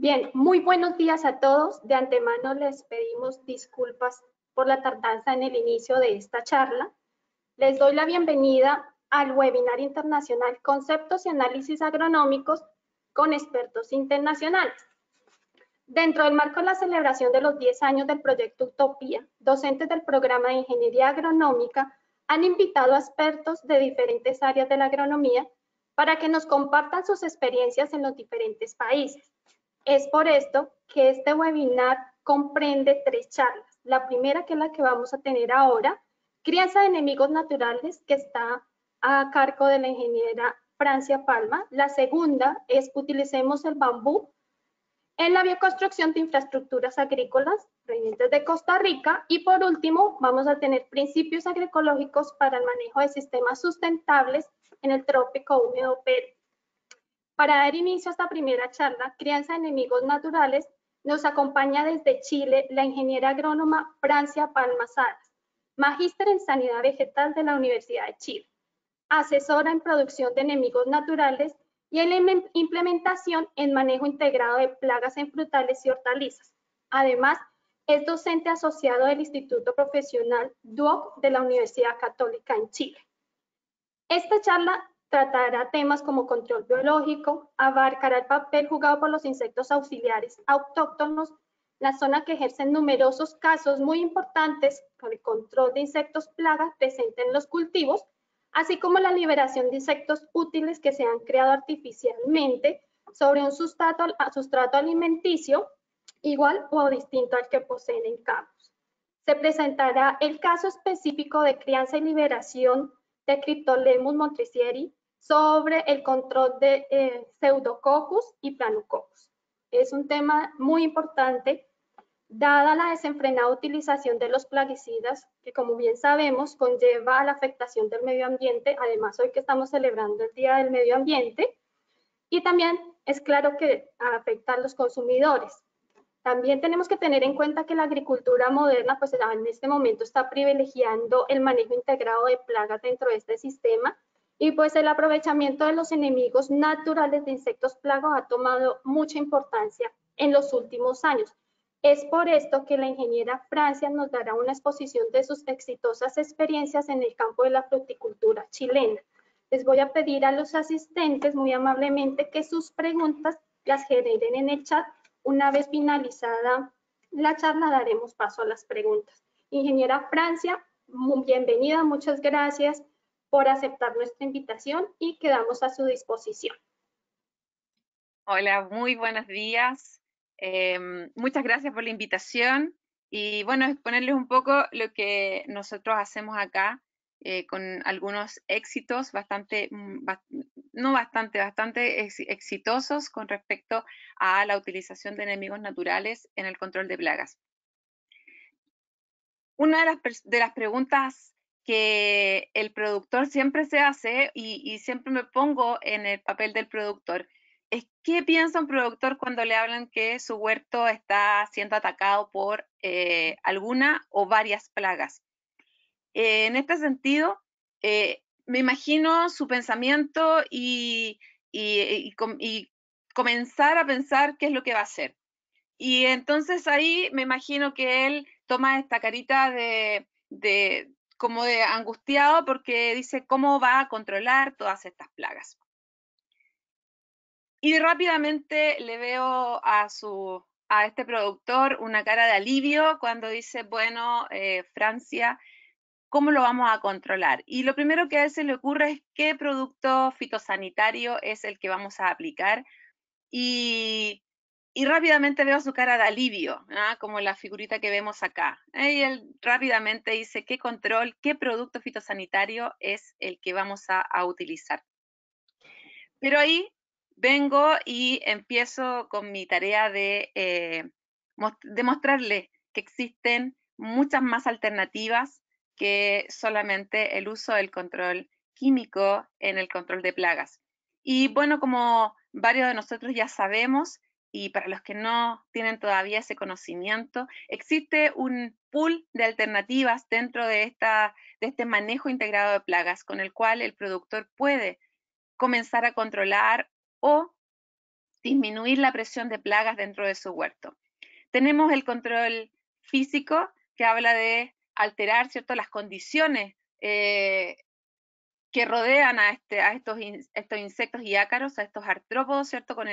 Bien, muy buenos días a todos. De antemano les pedimos disculpas por la tardanza en el inicio de esta charla. Les doy la bienvenida al webinar internacional Conceptos y Análisis Agronómicos con expertos internacionales. Dentro del marco de la celebración de los 10 años del proyecto Utopía, docentes del programa de Ingeniería Agronómica han invitado a expertos de diferentes áreas de la agronomía para que nos compartan sus experiencias en los diferentes países. Es por esto que este webinar comprende tres charlas. La primera, que es la que vamos a tener ahora, Crianza de enemigos naturales, que está a cargo de la ingeniera Francia Palma. La segunda es Utilicemos el bambú en la bioconstrucción de infraestructuras agrícolas provenientes de Costa Rica. Y por último, vamos a tener principios agroecológicos para el manejo de sistemas sustentables en el trópico húmedo Perú. Para dar inicio a esta primera charla, Crianza de Enemigos Naturales, nos acompaña desde Chile la ingeniera agrónoma Francia Palmasadas, magíster en Sanidad Vegetal de la Universidad de Chile, asesora en producción de enemigos naturales y en implementación en manejo integrado de plagas en frutales y hortalizas. Además, es docente asociado del Instituto Profesional DUOC de la Universidad Católica en Chile. Esta charla tratará temas como control biológico, abarcará el papel jugado por los insectos auxiliares autóctonos, la zona que ejercen numerosos casos muy importantes por el control de insectos plagas presentes en los cultivos, así como la liberación de insectos útiles que se han creado artificialmente sobre un sustrato, sustrato alimenticio igual o distinto al que poseen en campos. Se presentará el caso específico de crianza y liberación de Cryptolemus montricieri, sobre el control de eh, Pseudococcus y Planococcus. Es un tema muy importante dada la desenfrenada utilización de los plaguicidas, que como bien sabemos conlleva a la afectación del medio ambiente, además hoy que estamos celebrando el Día del Medio Ambiente, y también es claro que afecta a los consumidores. También tenemos que tener en cuenta que la agricultura moderna, pues en este momento está privilegiando el manejo integrado de plagas dentro de este sistema, y pues el aprovechamiento de los enemigos naturales de insectos plagos ha tomado mucha importancia en los últimos años. Es por esto que la ingeniera Francia nos dará una exposición de sus exitosas experiencias en el campo de la fruticultura chilena. Les voy a pedir a los asistentes muy amablemente que sus preguntas las generen en el chat. Una vez finalizada la charla daremos paso a las preguntas. Ingeniera Francia, bienvenida, muchas gracias por aceptar nuestra invitación y quedamos a su disposición. Hola, muy buenos días. Em, muchas gracias por la invitación y bueno, exponerles un poco lo que nosotros hacemos acá eh, con algunos éxitos bastante, mm, no bastante, bastante exitosos con respecto a la utilización de enemigos naturales en el control de plagas. Una de las, de las preguntas que el productor siempre se hace y, siempre me pongo en el papel del productor. Es qué piensa un productor cuando le hablan que su huerto está siendo atacado por eh, alguna o varias plagas. Eh, en este sentido, eh, me imagino su pensamiento y, comenzar a pensar qué es lo que va a hacer. Y entonces ahí me imagino que él toma esta carita de, como de angustiado porque dice cómo va a controlar todas estas plagas. Y rápidamente le veo a, su, a este productor una cara de alivio cuando dice, bueno, eh, Francia, ¿cómo lo vamos a controlar? Y lo primero que a él se le ocurre es qué producto fitosanitario es el que vamos a aplicar. Y y rápidamente veo su cara de alivio, como la figurita que vemos acá. ¿eh? Y él rápidamente dice qué control, qué producto fitosanitario es el que vamos a, utilizar. Pero ahí vengo y empiezo con mi tarea de eh, demostrarle que existen muchas más alternativas que solamente el uso del control químico en el control de plagas. Y bueno, como varios de nosotros ya sabemos, y para los que no tienen todavía ese conocimiento, existe un pool de alternativas dentro de, esta, de este manejo integrado de plagas con el cual el productor puede comenzar a controlar o disminuir la presión de plagas dentro de su huerto. Tenemos el control físico que habla de alterar ¿cierto? las condiciones eh, que rodean a, este, estos, insectos y ácaros, a estos artrópodos, ¿cierto? Con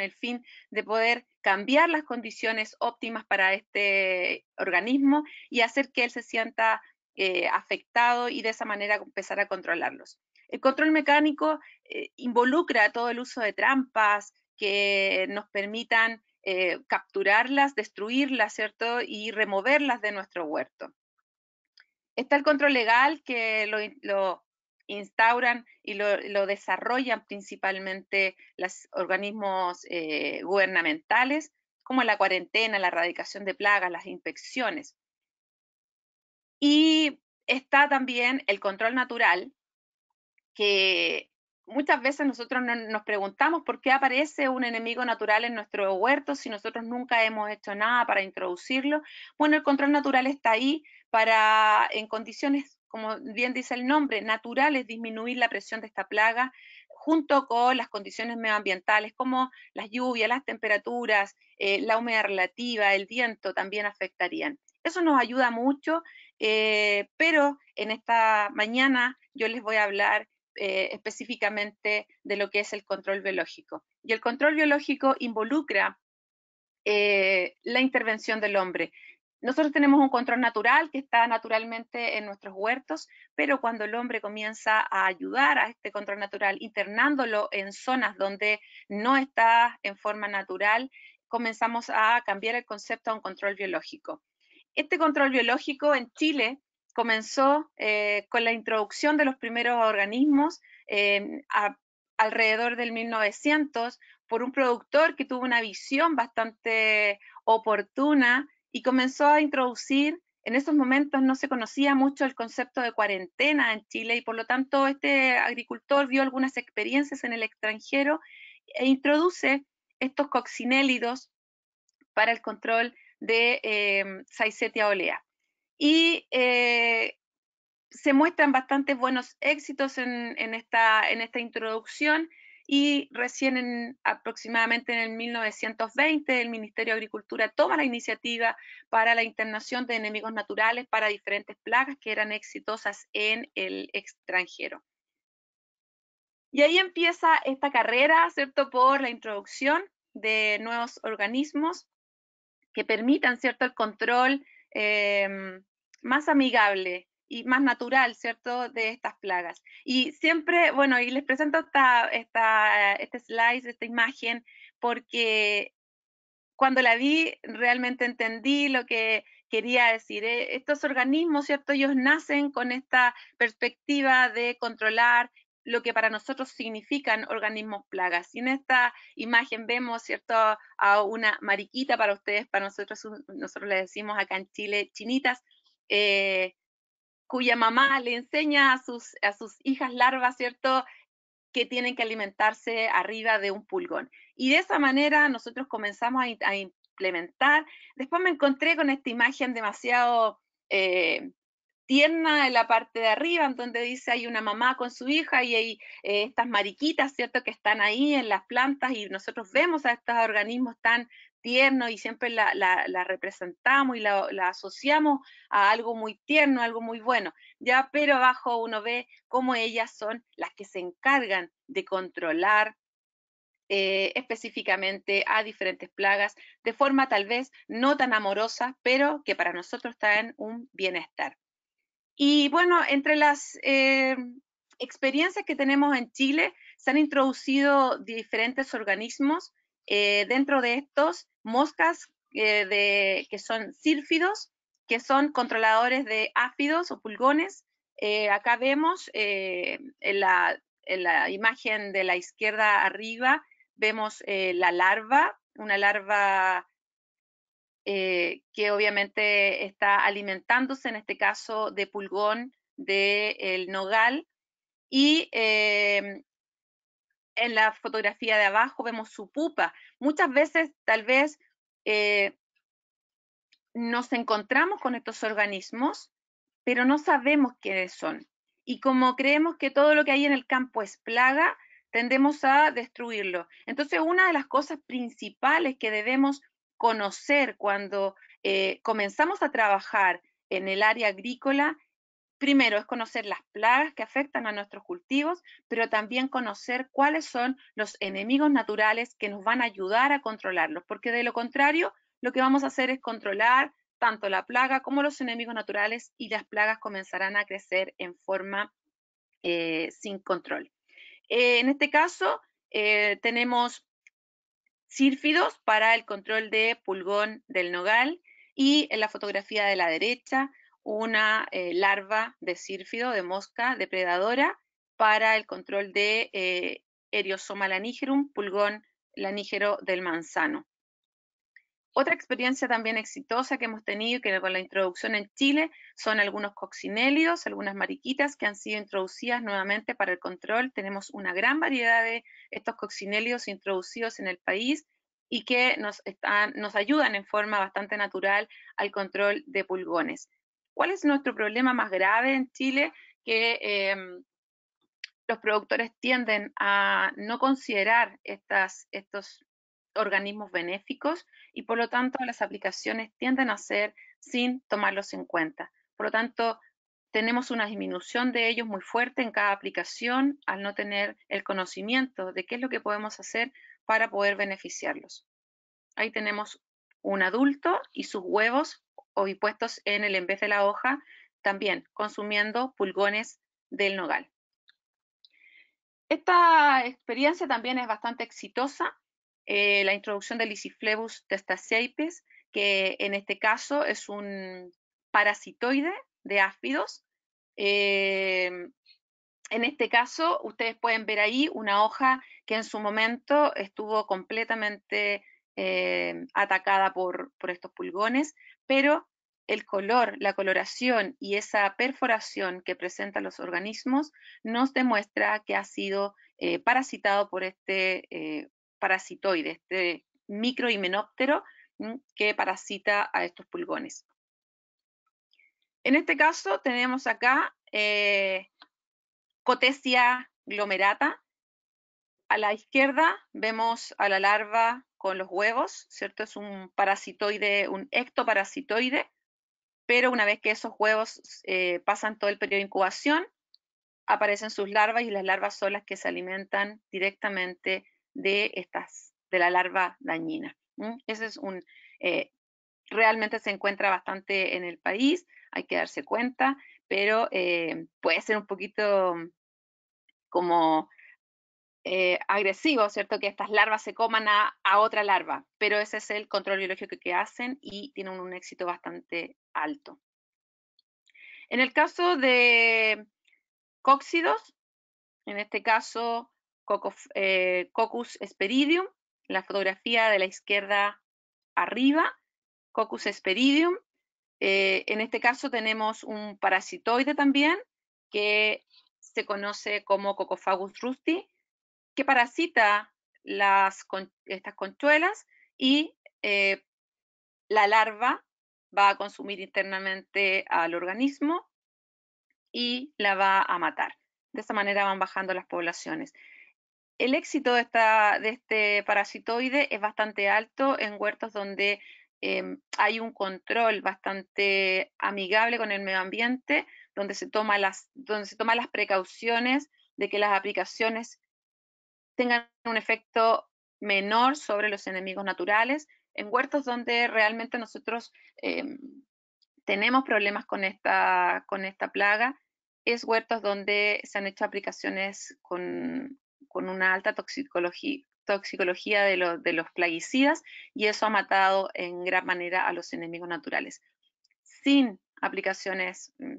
el, fin de poder cambiar las condiciones óptimas para este organismo y hacer que él se sienta eh, afectado y de esa manera empezar a controlarlos. El control mecánico eh, involucra todo el uso de trampas que nos permitan eh, capturarlas, destruirlas, ¿cierto? Y removerlas de nuestro huerto. Está el control legal que lo instauran y lo, desarrollan principalmente los organismos eh, gubernamentales, como la cuarentena, la erradicación de plagas, las infecciones. Y está también el control natural, que muchas veces nosotros nos preguntamos por qué aparece un enemigo natural en nuestro huerto si nosotros nunca hemos hecho nada para introducirlo. Bueno, el control natural está ahí para en condiciones como bien dice el nombre, natural es disminuir la presión de esta plaga junto con las condiciones medioambientales como las lluvias, las temperaturas, eh, la humedad relativa, el viento también afectarían. Eso nos ayuda mucho, eh, pero en esta mañana yo les voy a hablar eh, específicamente de lo que es el control biológico. Y el control biológico involucra la intervención del hombre. Nosotros tenemos un control natural que está naturalmente en nuestros huertos, pero cuando el hombre comienza a ayudar a este control natural, internándolo en zonas donde no está en forma natural, comenzamos a cambiar el concepto a un control biológico. Este control biológico en Chile comenzó eh, con la introducción de los primeros organismos eh, alrededor del 1900 por un productor que tuvo una visión bastante oportuna y comenzó a introducir, en esos momentos no se conocía mucho el concepto de cuarentena en Chile y por lo tanto este agricultor vio algunas experiencias en el extranjero e introduce estos coccinélidos para el control de em, Saicetia olea. Y eh, se muestran bastantes buenos éxitos en, en, esta, en esta introducción y recién aproximadamente en el 1920 el Ministerio de Agricultura toma la iniciativa para la internación de enemigos naturales para diferentes plagas que eran exitosas en el extranjero. Y ahí empieza esta carrera, ¿cierto?, por la introducción de nuevos organismos que permitan, ¿cierto?, el control em, más amigable y más natural, ¿cierto?, de estas plagas. Y siempre, bueno, y les presento esta, esta, este slide, esta imagen, porque cuando la vi realmente entendí lo que quería decir. E, estos organismos, ¿cierto? Ellos nacen con esta perspectiva de controlar lo que para nosotros significan organismos plagas. Y en esta imagen vemos, ¿cierto?, a una mariquita para ustedes, para nosotros, nosotros le decimos acá en Chile chinitas, eh, cuya mamá le enseña a sus, a sus hijas larvas, ¿cierto? que tienen que alimentarse arriba de un pulgón. Y de esa manera nosotros comenzamos a, implementar. Después me encontré con esta imagen demasiado eh, tierna en la parte de arriba, en donde dice hay una mamá con su hija y hay eh, estas mariquitas, ¿cierto?, que están ahí en las plantas y nosotros vemos a estos organismos tan tierno y siempre la, representamos y la, asociamos a algo muy tierno, algo muy bueno, ya, pero abajo uno ve cómo ellas son las que se encargan de controlar eh, específicamente a diferentes plagas de forma tal vez no tan amorosa, pero que para nosotros traen un bienestar. Y bueno, entre las eh, experiencias que tenemos en Chile, se han introducido diferentes organismos eh, dentro de estos, moscas eh, que son sílfidos, que son controladores de áfidos o pulgones. Eh, acá vemos en la, imagen de la izquierda arriba, vemos la larva, una larva que obviamente está alimentándose, en este caso, de pulgón del nogal. Y en la fotografía de abajo vemos su pupa. Muchas veces tal vez eh, nos encontramos con estos organismos, pero no sabemos quiénes son. Y como creemos que todo lo que hay en el campo es plaga, tendemos a destruirlo. Entonces, una de las cosas principales que debemos conocer cuando eh, comenzamos a trabajar en el área agrícola Primero es conocer las plagas que afectan a nuestros cultivos, pero también conocer cuáles son los enemigos naturales que nos van a ayudar a controlarlos, porque de lo contrario, lo que vamos a hacer es controlar tanto la plaga como los enemigos naturales y las plagas comenzarán a crecer en forma eh, sin control. Eh, en este caso, eh, tenemos sírfidos para el control de pulgón del nogal y en la fotografía de la derecha una eh, larva de sírfido, de mosca depredadora, para el control de eh, Eriosoma lanigerum, pulgón lanígero del manzano. Otra experiencia también exitosa que hemos tenido que con la introducción en Chile son algunos coccinélidos, algunas mariquitas que han sido introducidas nuevamente para el control. Tenemos una gran variedad de estos coccinélidos introducidos en el país y que nos ayudan en forma bastante natural al control de pulgones. ¿Cuál es nuestro problema más grave en Chile? Que em, los productores tienden a no considerar estas, estos organismos benéficos y por lo tanto las aplicaciones tienden a ser sin tomarlos en cuenta. Por lo tanto, tenemos una disminución de ellos muy fuerte en cada aplicación al no tener el conocimiento de qué es lo que podemos hacer para poder beneficiarlos. Ahí tenemos un adulto y sus huevos y puestos en el envés de la hoja, también consumiendo pulgones del nogal. Esta experiencia también es bastante exitosa, eh, la introducción del Isiflebus testaceipes, que en este caso es un parasitoide de áfidos. Em, en este caso, ustedes pueden ver ahí una hoja que en su momento estuvo completamente eh, atacada por, por, estos pulgones, pero el color, la coloración y esa perforación que presentan los organismos nos demuestra que ha sido eh, parasitado por este eh, parasitoide, este microhimenóptero que parasita a estos pulgones. En este caso tenemos acá eh, Cotesia glomerata. A la izquierda vemos a la larva con los huevos, ¿cierto? Es un parasitoide, un ectoparasitoide pero una vez que esos huevos eh, pasan todo el periodo de incubación, aparecen sus larvas y las larvas son las que se alimentan directamente de estas, de la larva dañina. Ese es un, eh, realmente se encuentra bastante en el país, hay que darse cuenta, pero eh, puede ser un poquito como eh, agresivo, ¿cierto? Que estas larvas se coman a, otra larva, pero ese es el control biológico que hacen y tienen un, éxito bastante alto. En el caso de cóxidos, en este caso Coccus eh, esperidium, la fotografía de la izquierda arriba, Cocus esperidium. Eh, en este caso tenemos un parasitoide también que se conoce como Cocophagus rusti, que parasita las, estas conchuelas y eh, la larva va a consumir internamente al organismo y la va a matar. De esa manera van bajando las poblaciones. El éxito de, este parasitoide es bastante alto en huertos donde em, hay un control bastante amigable con el medio ambiente, donde se, las, donde se toman las precauciones de que las aplicaciones tengan un efecto menor sobre los enemigos naturales en huertos donde realmente nosotros em, tenemos problemas con esta, plaga es huertos donde se han hecho aplicaciones con, una alta toxicología, toxicología de, de, los plaguicidas y eso ha matado en gran manera a los enemigos naturales. Sin aplicaciones mm,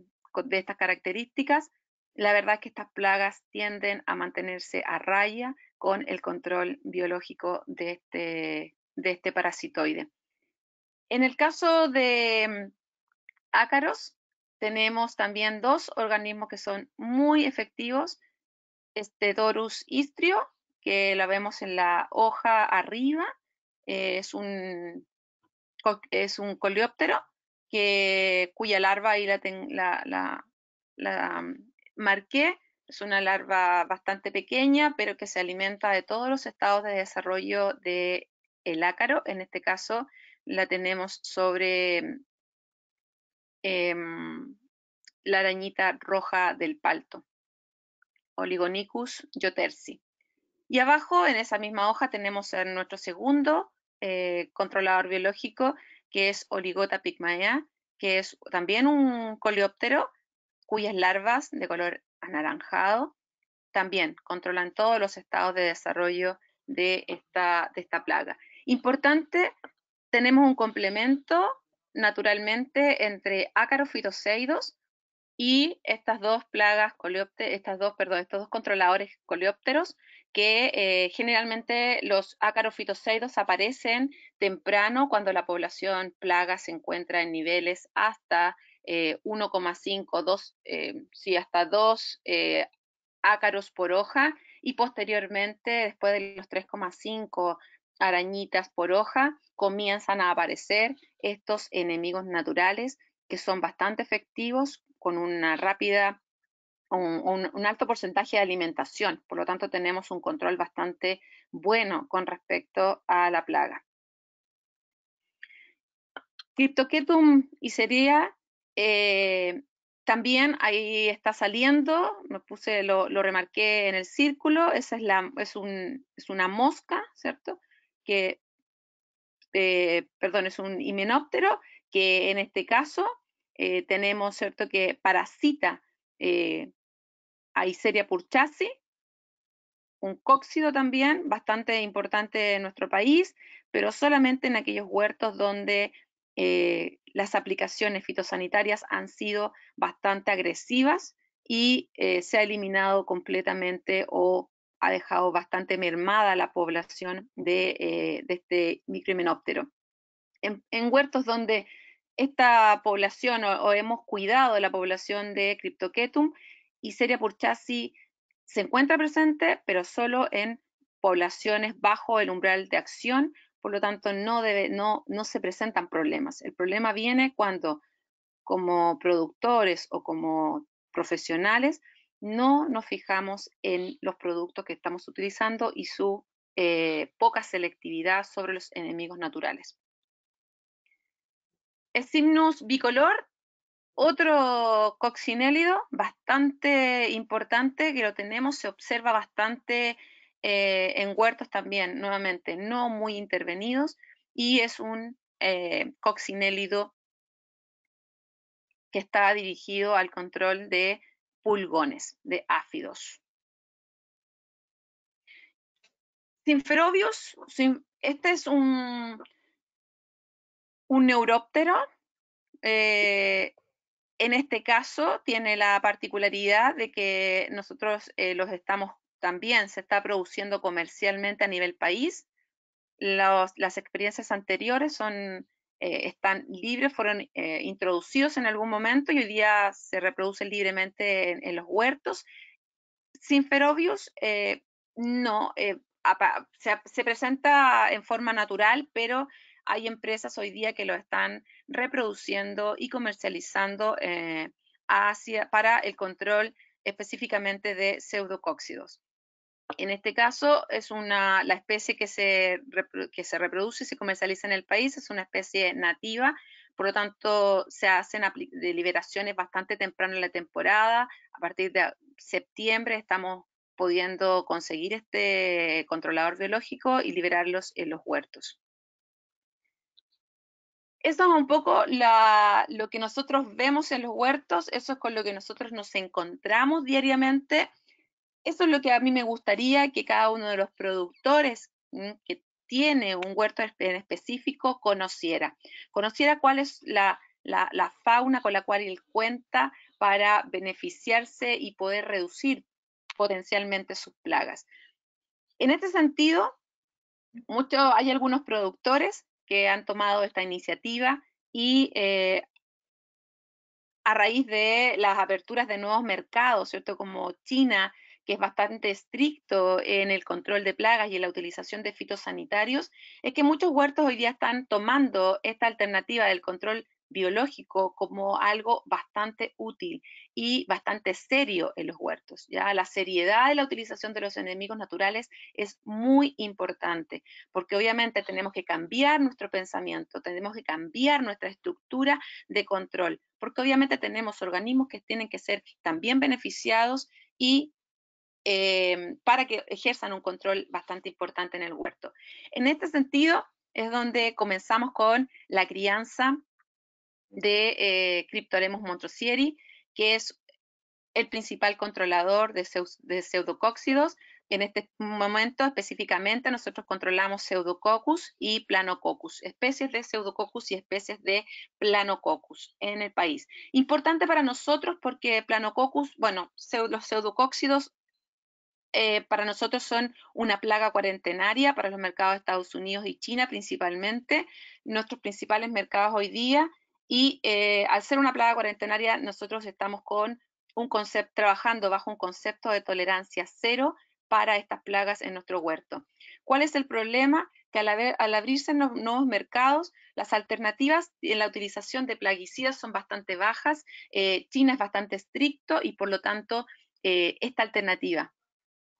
de estas características, la verdad es que estas plagas tienden a mantenerse a raya con el control biológico de este, de este parasitoide. En el caso de mm, ácaros, tenemos también dos organismos que son muy efectivos, este Dorus istrio, que la vemos en la hoja arriba, eh, es un, es un coleóptero que, cuya larva ahí la mm, marqué, es una larva bastante pequeña, pero que se alimenta de todos los estados de desarrollo del ácaro. En este caso la tenemos sobre mm, em, la arañita roja del palto, Oligonicus yotersi. Y abajo, en esa misma hoja, tenemos nuestro segundo eh, controlador biológico, que es Oligota pigmaea, que es también un coleóptero, cuyas larvas de color anaranjado también controlan todos los estados de desarrollo de esta, plaga. Importante, tenemos un complemento naturalmente entre ácaros fitoseidos y estas dos plagas estas dos, perdón, estos dos controladores coleópteros que eh, generalmente los ácaros fitoseidos aparecen temprano cuando la población plaga se encuentra en niveles hasta 1,5, eh, 2, eh, sí, hasta 2 eh, ácaros por hoja y posteriormente, después de los 3,5 arañitas por hoja, comienzan a aparecer estos enemigos naturales que son bastante efectivos con una rápida, un, alto porcentaje de alimentación. Por lo tanto, tenemos un control bastante bueno con respecto a la plaga. y sería eh, también ahí está saliendo, me puse, lo, remarqué en el círculo, esa es, la, es, es una mosca, ¿cierto? Que, eh, perdón, es un himenóptero que en este caso eh, tenemos, ¿cierto?, que parasita a Iseria purchasi, un cóxido también, bastante importante en nuestro país, pero solamente en aquellos huertos donde las aplicaciones fitosanitarias han sido bastante agresivas y eh, se ha eliminado completamente o ha dejado bastante mermada la población de, eh, este microhimenóptero. En, huertos donde esta población o, hemos cuidado la población de Cryptoketum y Seria purchasi se encuentra presente, pero solo en poblaciones bajo el umbral de acción por lo tanto, no, debe, no, se presentan problemas. El problema viene cuando como productores o como profesionales no nos fijamos en los productos que estamos utilizando y su eh, poca selectividad sobre los enemigos naturales. El bicolor, otro coccinélido bastante importante que lo tenemos, se observa bastante eh, en huertos también, nuevamente, no muy intervenidos, y es un eh, coccinélido que está dirigido al control de pulgones, de áfidos. Sinferobius, este es un, un neuróptero. Eh, en este caso tiene la particularidad de que nosotros los estamos también se está produciendo comercialmente a nivel país. las experiencias anteriores son, eh, están libres, fueron eh, introducidos en algún momento y hoy día se reproducen libremente en, los huertos. Sin eh, no, se, presenta en forma natural, pero hay empresas hoy día que lo están reproduciendo y comercializando para el control específicamente de pseudocóxidos. En este caso, es una, la especie que se, que se reproduce y se comercializa en el país, es una especie nativa, por lo tanto, se hacen liberaciones bastante temprano en la temporada. A partir de septiembre estamos pudiendo conseguir este controlador biológico y liberarlos en los huertos. Eso es un poco lo que nosotros vemos en los huertos, eso es con lo que nosotros nos encontramos diariamente eso es lo que a mí me gustaría que cada uno de los productores que tiene un huerto en específico conociera. Conociera cuál es la, la, la fauna con la cual él cuenta para beneficiarse y poder reducir potencialmente sus plagas. En este sentido, mucho, hay algunos productores que han tomado esta iniciativa y eh, a raíz de las aperturas de nuevos mercados, ¿cierto? Como China, es bastante estricto en el control de plagas y en la utilización de fitosanitarios, es que muchos huertos hoy día están tomando esta alternativa del control biológico como algo bastante útil y bastante serio en los huertos. ¿ya? La seriedad de la utilización de los enemigos naturales es muy importante, porque obviamente tenemos que cambiar nuestro pensamiento, tenemos que cambiar nuestra estructura de control, porque obviamente tenemos organismos que tienen que ser también beneficiados y Em, para que ejerzan un control bastante importante en el huerto. En este sentido es donde comenzamos con la crianza de eh, Cryptoremus montrosieri, que es el principal controlador de, de pseudocóxidos. En este momento específicamente nosotros controlamos Pseudococcus y Planococcus, especies de Pseudococcus y especies de Planococcus en el país. Importante para nosotros porque Planococcus, bueno, los pseudocóxidos eh, para nosotros son una plaga cuarentenaria para los mercados de Estados Unidos y China principalmente, nuestros principales mercados hoy día, y eh, al ser una plaga cuarentenaria nosotros estamos con un concepto, trabajando bajo un concepto de tolerancia cero para estas plagas en nuestro huerto. ¿Cuál es el problema? Que al, abrirse nuevos mercados, las alternativas en la utilización de plaguicidas son bastante bajas, eh, China es bastante estricto y por lo tanto esta alternativa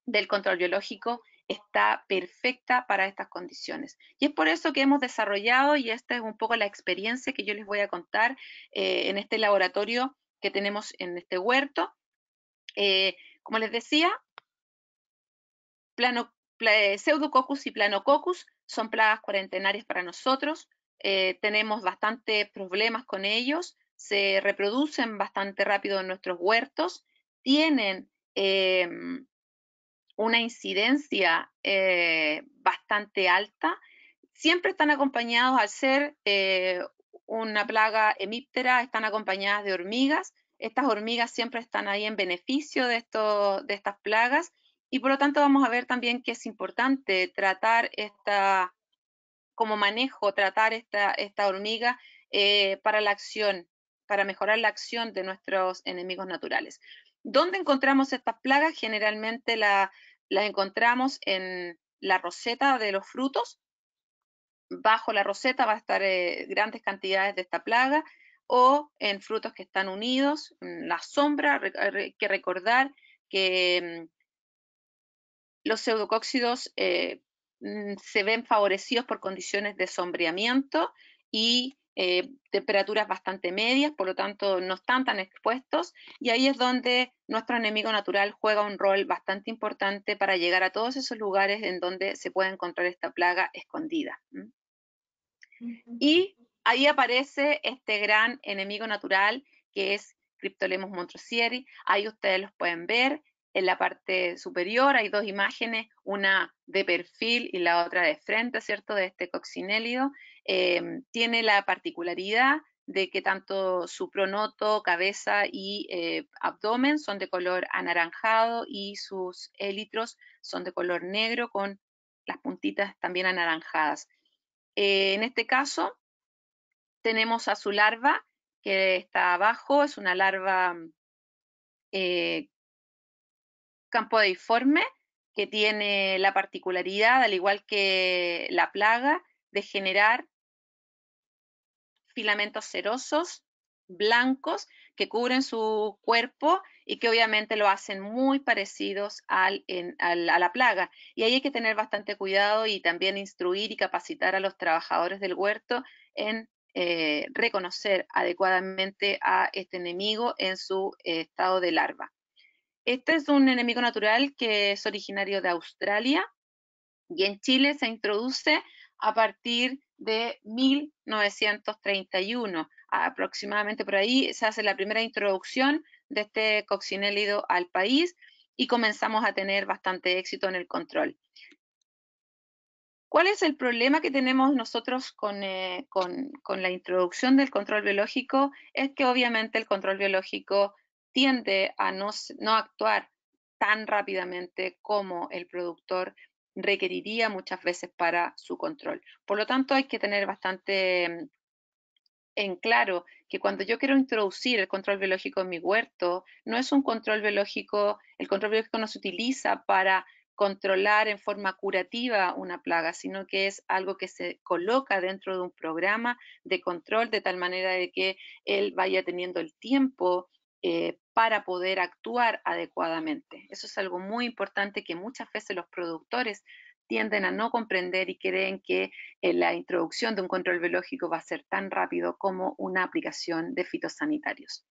del control biológico está perfecta para estas condiciones. Y es por eso que hemos desarrollado, y esta es un poco la experiencia que yo les voy a contar eh, en este laboratorio que tenemos en este huerto. Eh, como les decía, plano, pseudococcus y planococcus son plagas cuarentenarias para nosotros. Eh, tenemos bastantes problemas con ellos, se reproducen bastante rápido en nuestros huertos, tienen em, una incidencia eh, bastante alta, siempre están acompañados al ser eh, una plaga hemíptera, están acompañadas de hormigas. Estas hormigas siempre están ahí en beneficio de, de estas plagas y por lo tanto vamos a ver también que es importante tratar esta, como manejo, tratar esta, hormiga eh, para la acción, para mejorar la acción de nuestros enemigos naturales. ¿Dónde encontramos estas plagas? Generalmente las encontramos en la roseta de los frutos. Bajo la roseta va a estar eh, grandes cantidades de esta plaga o en frutos que están unidos, en la sombra, hay que recordar que mm, los pseudocóxidos eh, mm, se ven favorecidos por condiciones de sombreamiento y eh, temperaturas bastante medias, por lo tanto no están tan expuestos y ahí es donde nuestro enemigo natural juega un rol bastante importante para llegar a todos esos lugares en donde se puede encontrar esta plaga escondida. Y ahí aparece este gran enemigo natural que es Cryptolemus montrosieri, ahí ustedes los pueden ver, en la parte superior hay dos imágenes, una de perfil y la otra de frente, ¿cierto?, de este coccinélido, Em, tiene la particularidad de que tanto su pronoto, cabeza y eh, abdomen son de color anaranjado y sus élitros son de color negro con las puntitas también anaranjadas. Eh, en este caso tenemos a su larva que está abajo, es una larva eh, deforme que tiene la particularidad, al igual que la plaga, de generar filamentos cerosos blancos que cubren su cuerpo y que obviamente lo hacen muy parecidos a la plaga. Y ahí hay que tener bastante cuidado y también instruir y capacitar a los trabajadores del huerto en eh, reconocer adecuadamente a este enemigo en su estado de larva. Este es un enemigo natural que es originario de Australia y en Chile se introduce a partir de 1931. Aproximadamente por ahí se hace la primera introducción de este coccinélido al país y comenzamos a tener bastante éxito en el control. ¿Cuál es el problema que tenemos nosotros con, eh, la introducción del control biológico? Es que obviamente el control biológico tiende a no, no actuar tan rápidamente como el productor requeriría muchas veces para su control. Por lo tanto, hay que tener bastante mm, en claro que cuando yo quiero introducir el control biológico en mi huerto, no es un control biológico, el control biológico no se utiliza para controlar en forma curativa una plaga, sino que es algo que se coloca dentro de un programa de control de tal manera de que él vaya teniendo el tiempo eh, para poder actuar adecuadamente. Eso es algo muy importante que muchas veces los productores tienden a no comprender y creen que eh, la introducción de un control biológico va a ser tan rápido como una aplicación de fitosanitarios.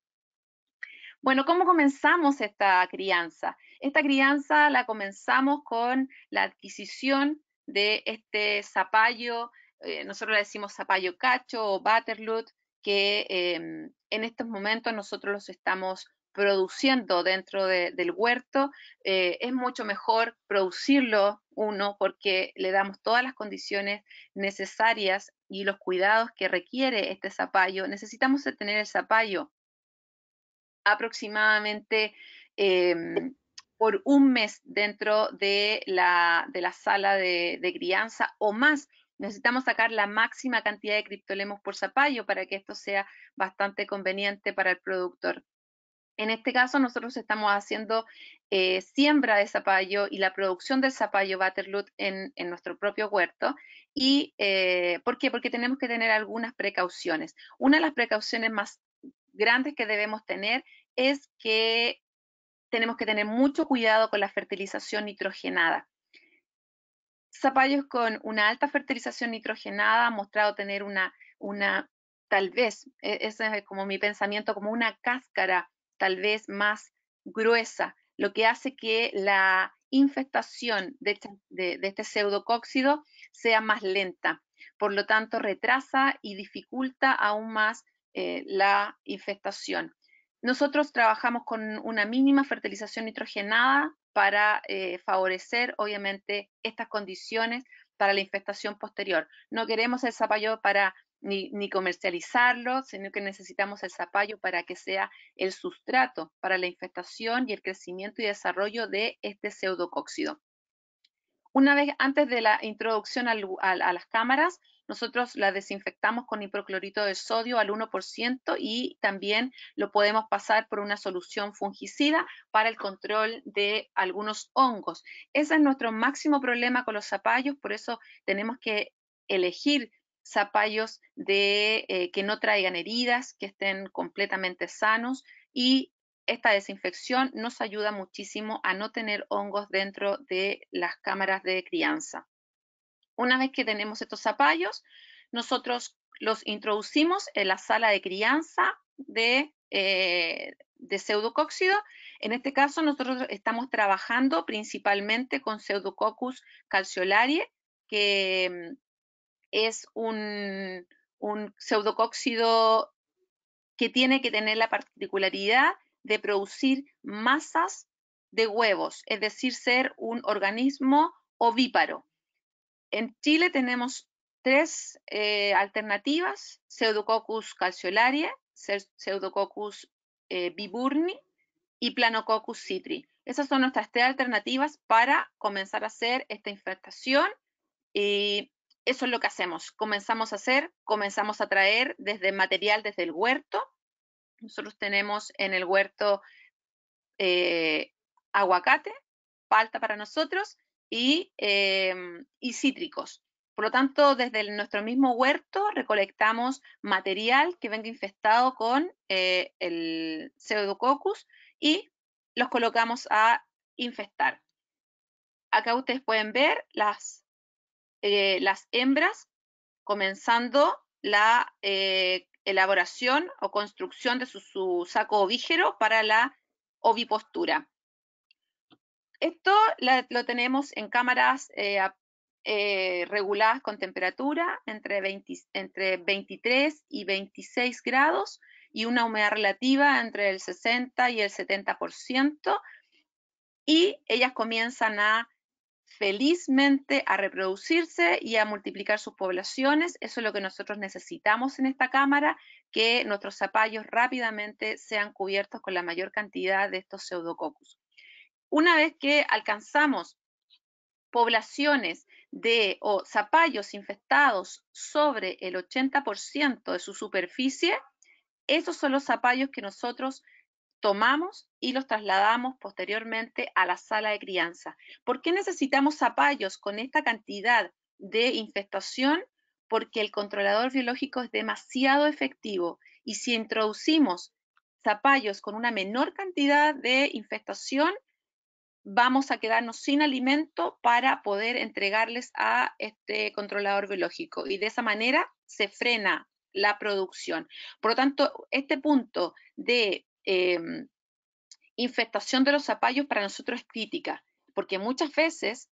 Bueno, ¿cómo comenzamos esta crianza? Esta crianza la comenzamos con la adquisición de este zapallo, eh, nosotros le decimos zapallo cacho o butterlut, que eh, en estos momentos nosotros los estamos produciendo dentro del huerto, eh, es mucho mejor producirlo uno porque le damos todas las condiciones necesarias y los cuidados que requiere este zapallo. Necesitamos tener el zapallo aproximadamente em, por un mes dentro de la, sala de crianza o más Necesitamos sacar la máxima cantidad de criptolemos por zapallo para que esto sea bastante conveniente para el productor. En este caso, nosotros estamos haciendo eh, siembra de zapallo y la producción del zapallo waterloo en, nuestro propio huerto. ¿Y eh, por qué? Porque tenemos que tener algunas precauciones. Una de las precauciones más grandes que debemos tener es que tenemos que tener mucho cuidado con la fertilización nitrogenada zapallos con una alta fertilización nitrogenada ha mostrado tener una, tal vez, e, ese es como mi pensamiento, como una cáscara tal vez más gruesa, lo que hace que la infestación de, este, este pseudocóxido sea más lenta. Por lo tanto, retrasa y dificulta aún más eh, la infestación. Nosotros trabajamos con una mínima fertilización nitrogenada para eh, favorecer, obviamente, estas condiciones para la infestación posterior. No queremos el zapallo para ni, comercializarlo, sino que necesitamos el zapallo para que sea el sustrato para la infestación y el crecimiento y desarrollo de este pseudocóxido. Una vez antes de la introducción a las cámaras, nosotros la desinfectamos con hipoclorito de sodio al 1% y también lo podemos pasar por una solución fungicida para el control de algunos hongos. Ese es nuestro máximo problema con los zapallos, por eso tenemos que elegir zapallos eh, que no traigan heridas, que estén completamente sanos y esta desinfección nos ayuda muchísimo a no tener hongos dentro de las cámaras de crianza. Una vez que tenemos estos zapallos, nosotros los introducimos en la sala de crianza de, eh, pseudocóxido. En este caso nosotros estamos trabajando principalmente con Pseudococcus calciolari, que mm, es un, un pseudocóxido que tiene que tener la particularidad de producir masas de huevos, es decir, ser un organismo ovíparo. En Chile tenemos tres eh, alternativas, Pseudococcus calciolaria, Pseudococcus eh, viburni biburni y Planococcus citri. Esas son nuestras tres alternativas para comenzar a hacer esta infestación y eso es lo que hacemos. Comenzamos a hacer, comenzamos a traer desde material desde el huerto. Nosotros tenemos en el huerto eh, aguacate, falta para nosotros, Em, y, cítricos. Por lo tanto, desde nuestro mismo huerto recolectamos material que venga infestado con eh, el pseudococcus y los colocamos a infestar. Acá ustedes pueden ver las, eh, hembras comenzando la eh, elaboración o construcción de su, su saco ovígero para la ovipostura. Esto lo tenemos en cámaras eh, eh, reguladas con temperatura entre, entre 23 y 26 grados y una humedad relativa entre el 60 y el 70%. Y ellas comienzan a felizmente a reproducirse y a multiplicar sus poblaciones. Eso es lo que nosotros necesitamos en esta cámara, que nuestros zapallos rápidamente sean cubiertos con la mayor cantidad de estos pseudococcus. Una vez que alcanzamos poblaciones de zapallos infestados sobre el 80% de su superficie, esos son los zapallos que nosotros tomamos y los trasladamos posteriormente a la sala de crianza. ¿Por qué necesitamos zapallos con esta cantidad de infestación? Porque el controlador biológico es demasiado efectivo y si introducimos zapallos con una menor cantidad de infestación, vamos a quedarnos sin alimento para poder entregarles a este controlador biológico y de esa manera se frena la producción. Por lo tanto, este punto de infectación em, infestación de los zapallos para nosotros es crítica, porque muchas veces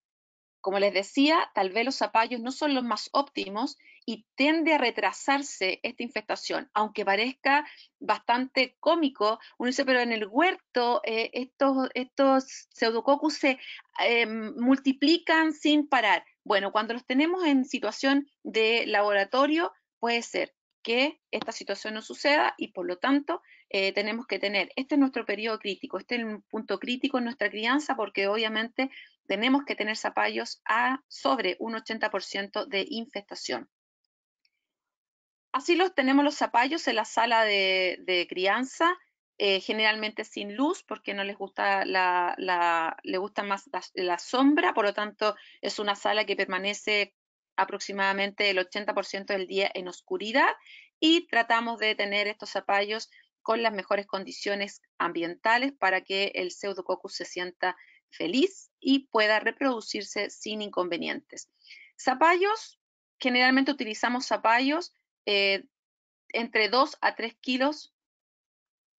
como les decía, tal vez los zapallos no son los más óptimos y tiende a retrasarse esta infestación, aunque parezca bastante cómico. Uno dice, pero en el huerto eh, estos, estos pseudococcus se eh, multiplican sin parar. Bueno, cuando los tenemos en situación de laboratorio, puede ser que esta situación no suceda y por lo tanto eh, tenemos que tener, este es nuestro periodo crítico, este es un punto crítico en nuestra crianza porque obviamente tenemos que tener zapallos a sobre un 80% de infestación. Así los tenemos los zapallos en la sala de, crianza, eh, generalmente sin luz porque no les gusta la, le gusta más la, la, sombra, por lo tanto es una sala que permanece aproximadamente el 80% del día en oscuridad y tratamos de tener estos zapallos con las mejores condiciones ambientales para que el pseudococcus se sienta feliz y pueda reproducirse sin inconvenientes. Zapallos, generalmente utilizamos zapallos eh, entre 2 a 3 kilos,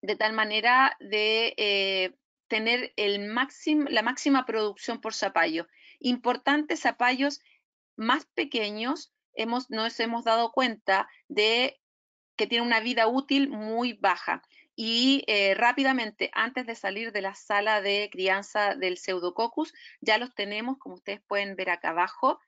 de tal manera de eh, tener el la máxima producción por zapallo. Importantes zapallos más pequeños, nos hemos dado cuenta de que tienen una vida útil muy baja y eh, rápidamente, antes de salir de la sala de crianza del Pseudococcus, ya los tenemos, como ustedes pueden ver acá abajo,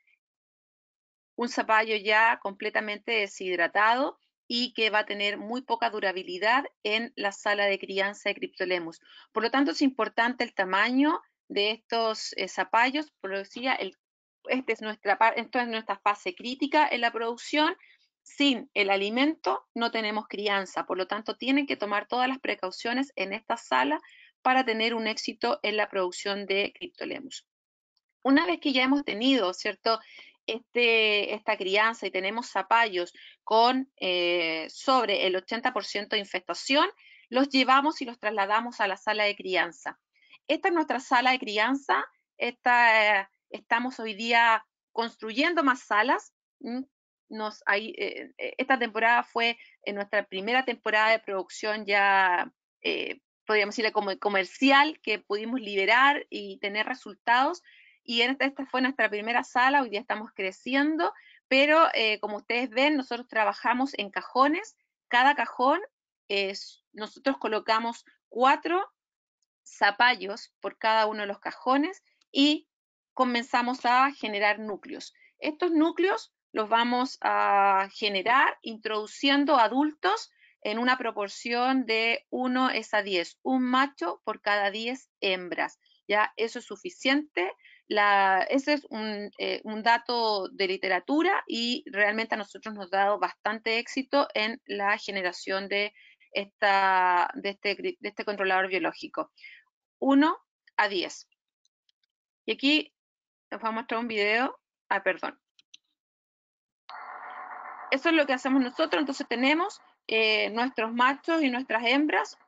un zapallo ya completamente deshidratado y que va a tener muy poca durabilidad en la sala de crianza de Cryptolemus. Por lo tanto, es importante el tamaño de estos eh, zapallos, este es nuestra, esto es nuestra fase crítica en la producción, sin el alimento no tenemos crianza, por lo tanto tienen que tomar todas las precauciones en esta sala para tener un éxito en la producción de Cryptolemus. Una vez que ya hemos tenido, ¿cierto? Este, esta crianza y tenemos zapallos con eh, sobre el 80% de infestación, los llevamos y los trasladamos a la sala de crianza. Esta es nuestra sala de crianza, eh, estamos hoy día construyendo más salas, eh, eh, esta temporada fue en nuestra primera temporada de producción ya, eh, podríamos decirle como comercial, que pudimos liberar y tener resultados. Y esta, esta fue nuestra primera sala, hoy día estamos creciendo, pero como ustedes ven, nosotros trabajamos en cajones. Cada cajón, es, nosotros colocamos cuatro zapallos por cada uno de los cajones y comenzamos a generar núcleos. Estos núcleos los vamos a generar introduciendo adultos en una proporción de 1 es a 10, un macho por cada 10 hembras. Ya eso es suficiente. ese es eh, un, dato de literatura y realmente a nosotros nos ha dado bastante éxito en la generación de, esta, este, este, controlador biológico. 1 a 10. Y aquí nos va a mostrar un video. Ah, perdón. Eso es lo que hacemos nosotros, entonces tenemos eh, nuestros machos y nuestras hembras,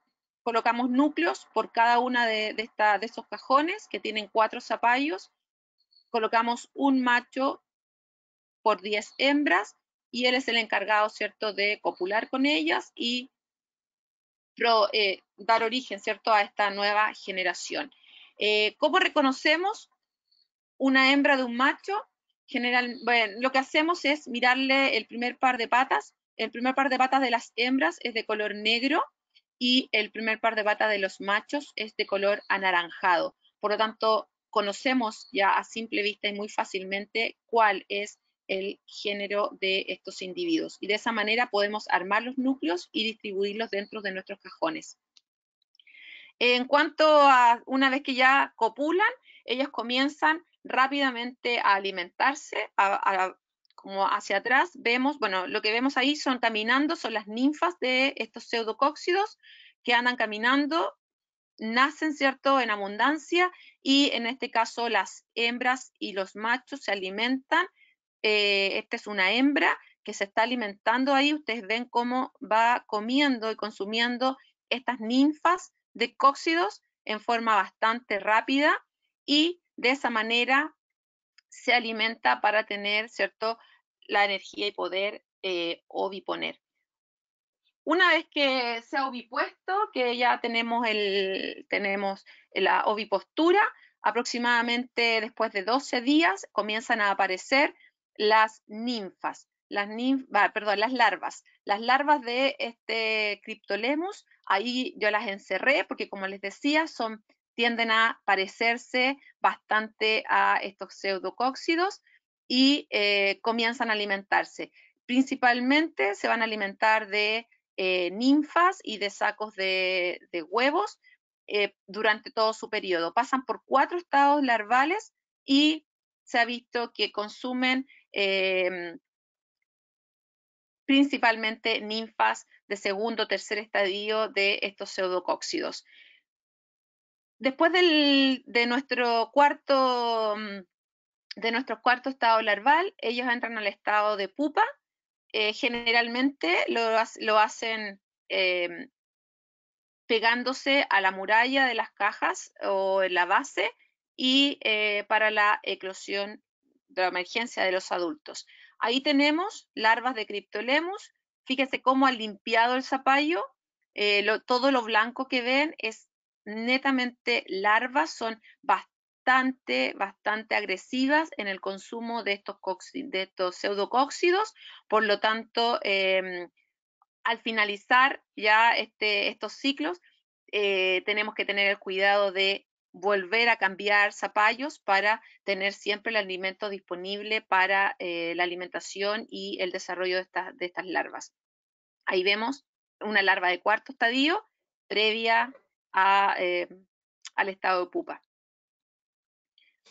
colocamos núcleos por cada una de, de, esos cajones que tienen cuatro zapallos, colocamos un macho por diez hembras y él es el encargado, ¿cierto?, de copular con ellas y eh, dar origen, ¿cierto?, a esta nueva generación. Eh, ¿Cómo reconocemos una hembra de un macho? general, bueno, lo que hacemos es mirarle el primer par de patas. El primer par de patas de las hembras es de color negro y el primer par de patas de los machos es de color anaranjado. Por lo tanto, conocemos ya a simple vista y muy fácilmente cuál es el género de estos individuos. Y de esa manera podemos armar los núcleos y distribuirlos dentro de nuestros cajones. En cuanto a una vez que ya copulan, ellos comienzan rápidamente a alimentarse, como hacia atrás vemos, bueno, lo que vemos ahí son caminando, son las ninfas de estos pseudocóxidos que andan caminando, nacen, ¿cierto?, en abundancia y en este caso las hembras y los machos se alimentan. Eh, esta es una hembra que se está alimentando ahí, ustedes ven cómo va comiendo y consumiendo estas ninfas de cóxidos en forma bastante rápida y de esa manera se alimenta para tener, ¿cierto?, la energía y poder eh, oviponer. Una vez que se ha ovipuesto, que ya tenemos, el, tenemos la ovipostura, aproximadamente después de 12 días comienzan a aparecer las ninfas, las, perdón, las larvas. Las larvas de este Cryptolemus. ahí yo las encerré porque como les decía, son tienden a parecerse bastante a estos pseudocóxidos y eh, comienzan a alimentarse. Principalmente se van a alimentar de eh, ninfas y de sacos de, huevos eh, durante todo su periodo. Pasan por cuatro estados larvales y se ha visto que consumen em, principalmente ninfas de segundo o tercer estadio de estos pseudocóxidos. Después de nuestro cuarto mm, de nuestro cuarto estado larval, ellos entran al estado de pupa. Eh, generalmente lo, hacen em, pegándose a la muralla de las cajas o en la base y eh, para la eclosión de la emergencia de los adultos. Ahí tenemos larvas de Cryptolemus. Fíjese cómo ha limpiado el zapallo. Eh, todo lo blanco que ven es netamente larvas, son bastante, bastante agresivas en el consumo de estos, de estos pseudocóxidos, por lo tanto, em, al finalizar ya este, estos ciclos, eh, tenemos que tener el cuidado de volver a cambiar zapallos para tener siempre el alimento disponible para eh, la alimentación y el desarrollo de, de estas larvas. Ahí vemos una larva de cuarto estadio previa eh, al estado de pupa.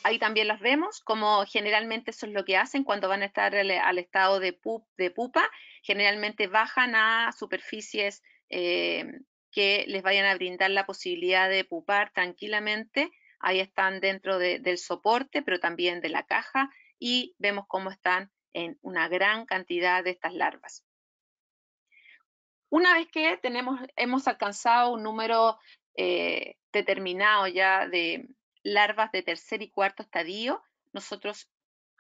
Ahí también las vemos, como generalmente eso es lo que hacen cuando van a estar al, estado de, pupa, generalmente bajan a superficies eh, que les vayan a brindar la posibilidad de pupar tranquilamente. Ahí están dentro del soporte, pero también de la caja, y vemos cómo están en una gran cantidad de estas larvas. Una vez que tenemos, hemos alcanzado un número eh, determinado ya de larvas de tercer y cuarto estadio, nosotros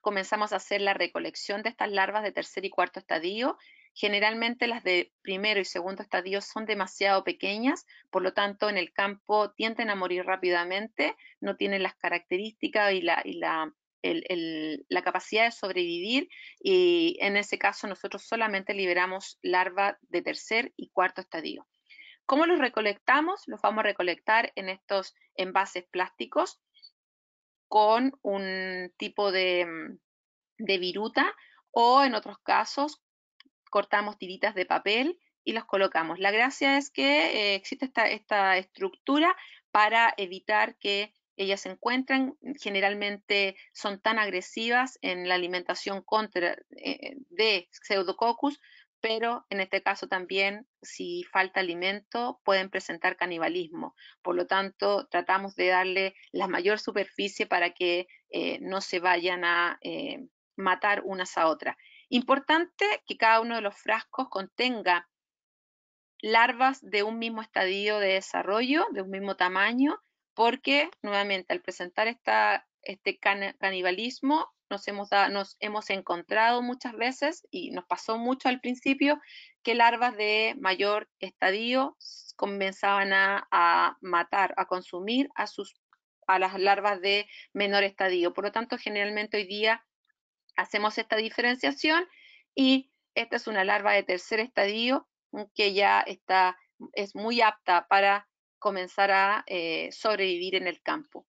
comenzamos a hacer la recolección de estas larvas de tercer y cuarto estadio. Generalmente las de primero y segundo estadio son demasiado pequeñas, por lo tanto en el campo tienden a morir rápidamente, no tienen las características y la, la capacidad de sobrevivir y en ese caso nosotros solamente liberamos larvas de tercer y cuarto estadio. ¿Cómo los recolectamos? Los vamos a recolectar en estos envases plásticos con un tipo mm, de, viruta o en otros casos cortamos tiritas de papel y los colocamos. La gracia es que eh, existe esta, estructura para evitar que ellas se encuentren. Generalmente son tan agresivas en la alimentación contra, eh, de Pseudococcus pero en este caso también si falta alimento pueden presentar canibalismo. Por lo tanto, tratamos de darle la mayor superficie para que eh, no se vayan a eh, matar unas a otras. Importante que cada uno de los frascos contenga larvas de un mismo estadio de desarrollo, de un mismo tamaño, porque nuevamente al presentar este canibalismo nos hemos, nos hemos encontrado muchas veces y nos pasó mucho al principio que larvas de mayor estadio comenzaban a, matar, a consumir a, sus, a las larvas de menor estadio. Por lo tanto, generalmente hoy día hacemos esta diferenciación y esta es una larva de tercer estadio mm, que ya está, mm, es muy apta para comenzar a eh, sobrevivir en el campo.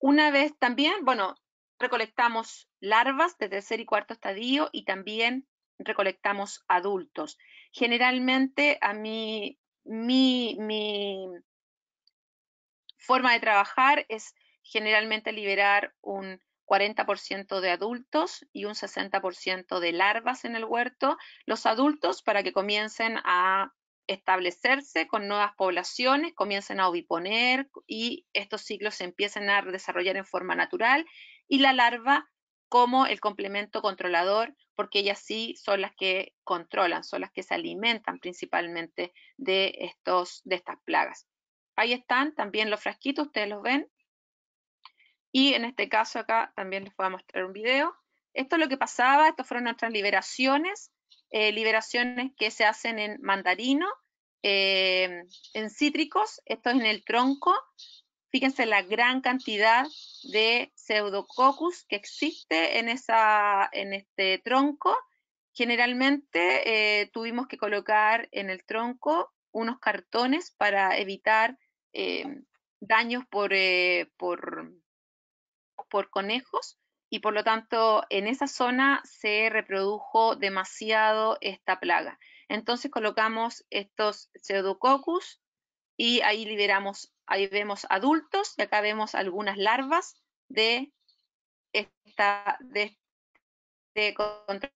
Una vez también, bueno, recolectamos larvas de tercer y cuarto estadio y también recolectamos adultos. Generalmente a mí, mi, mi forma de trabajar es generalmente liberar un 40% de adultos y un 60% de larvas en el huerto, los adultos para que comiencen a establecerse con nuevas poblaciones, comiencen a oviponer y estos ciclos se empiecen a desarrollar en forma natural y la larva como el complemento controlador, porque ellas sí son las que controlan, son las que se alimentan principalmente de, estos, de estas plagas. Ahí están también los frasquitos, ustedes los ven. Y en este caso acá también les voy a mostrar un video. Esto es lo que pasaba, estas fueron nuestras liberaciones, eh, liberaciones que se hacen en mandarino, eh, en cítricos, esto es en el tronco, Fíjense la gran cantidad de pseudococcus que existe en, esa, en este tronco. Generalmente eh, tuvimos que colocar en el tronco unos cartones para evitar eh, daños por, eh, por, por conejos y por lo tanto en esa zona se reprodujo demasiado esta plaga. Entonces colocamos estos pseudococcus y ahí liberamos Ahí vemos adultos y acá vemos algunas larvas de, esta, de este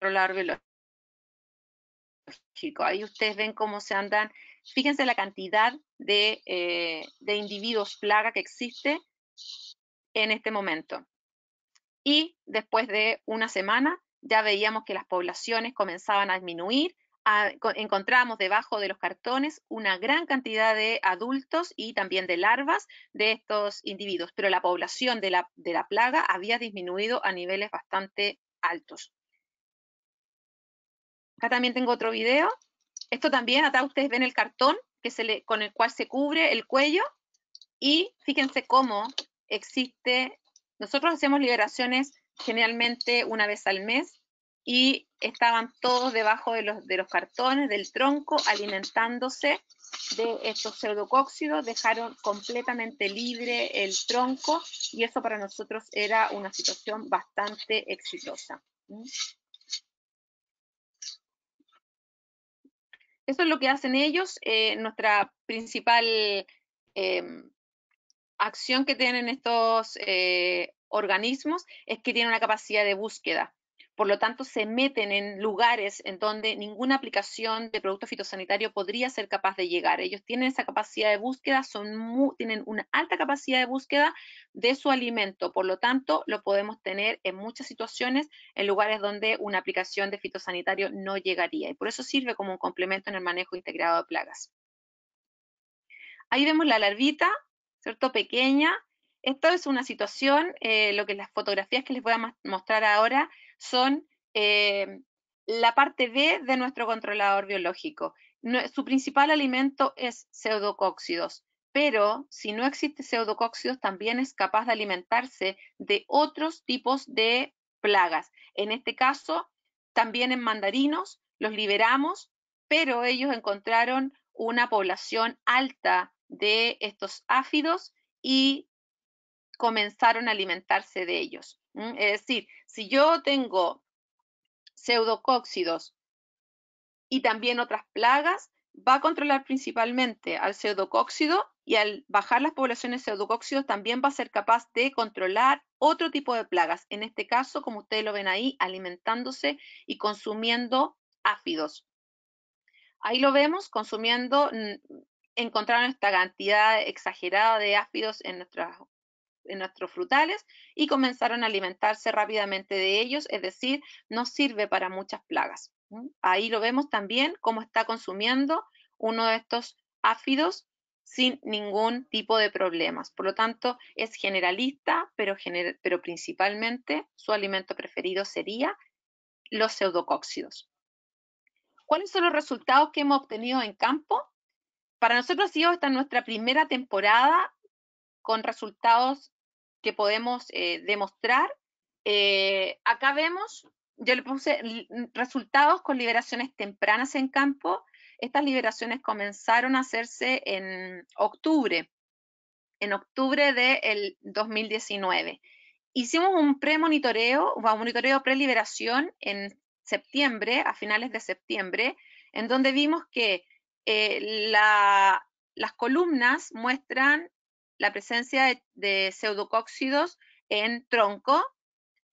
biológico. Ahí ustedes ven cómo se andan. Fíjense la cantidad de, eh, de individuos plaga que existe en este momento. Y después de una semana ya veíamos que las poblaciones comenzaban a disminuir encontramos debajo de los cartones una gran cantidad de adultos y también de larvas de estos individuos, pero la población de la, plaga había disminuido a niveles bastante altos. Acá también tengo otro video. Esto también, acá ustedes ven el cartón que se le, con el cual se cubre el cuello y fíjense cómo existe, nosotros hacemos liberaciones generalmente una vez al mes, y estaban todos debajo de los, de los cartones, del tronco, alimentándose de estos pseudocóxidos, dejaron completamente libre el tronco y eso para nosotros era una situación bastante exitosa. Eso es lo que hacen ellos. Eh, nuestra principal em, acción que tienen estos eh, organismos es que tienen una capacidad de búsqueda por lo tanto se meten en lugares en donde ninguna aplicación de producto fitosanitario podría ser capaz de llegar. Ellos tienen esa capacidad de búsqueda, tienen una alta capacidad de búsqueda de su alimento, por lo tanto lo podemos tener en muchas situaciones en lugares donde una aplicación de fitosanitario no llegaría y por eso sirve como un complemento en el manejo integrado de plagas. Ahí vemos la larvita, ¿cierto? Pequeña. Esto es una situación, eh, lo que las fotografías que les voy a mostrar ahora son eh, la parte B de nuestro controlador biológico. su principal alimento es pseudocóxidos, pero si no existe pseudocóxidos también es capaz de alimentarse de otros tipos de plagas. En este caso, también en mandarinos los liberamos, pero ellos encontraron una población alta de estos áfidos y comenzaron a alimentarse de ellos. Es decir, si yo tengo pseudocóxidos y también otras plagas, va a controlar principalmente al pseudocóxido y al bajar las poblaciones de pseudocóxidos también va a ser capaz de controlar otro tipo de plagas. En este caso, como ustedes lo ven ahí, alimentándose y consumiendo áfidos. Ahí lo vemos consumiendo, encontraron esta cantidad exagerada de áfidos en nuestras en nuestros frutales y comenzaron a alimentarse rápidamente de ellos, es decir, no sirve para muchas plagas. Ahí lo vemos también cómo está consumiendo uno de estos áfidos sin ningún tipo de problemas. Por lo tanto, es generalista, pero, pero principalmente su alimento preferido sería los pseudocóxidos. ¿Cuáles son los resultados que hemos obtenido en campo? Para nosotros ha sido esta nuestra primera temporada con resultados que podemos eh, demostrar. Eh, acá vemos, yo le puse resultados con liberaciones tempranas en campo. Estas liberaciones comenzaron a hacerse en octubre, en octubre del 2019. Hicimos un pre-monitoreo, un monitoreo pre-liberación en septiembre, a finales de septiembre, en donde vimos que eh, las columnas muestran la presencia de, pseudocóxidos en tronco,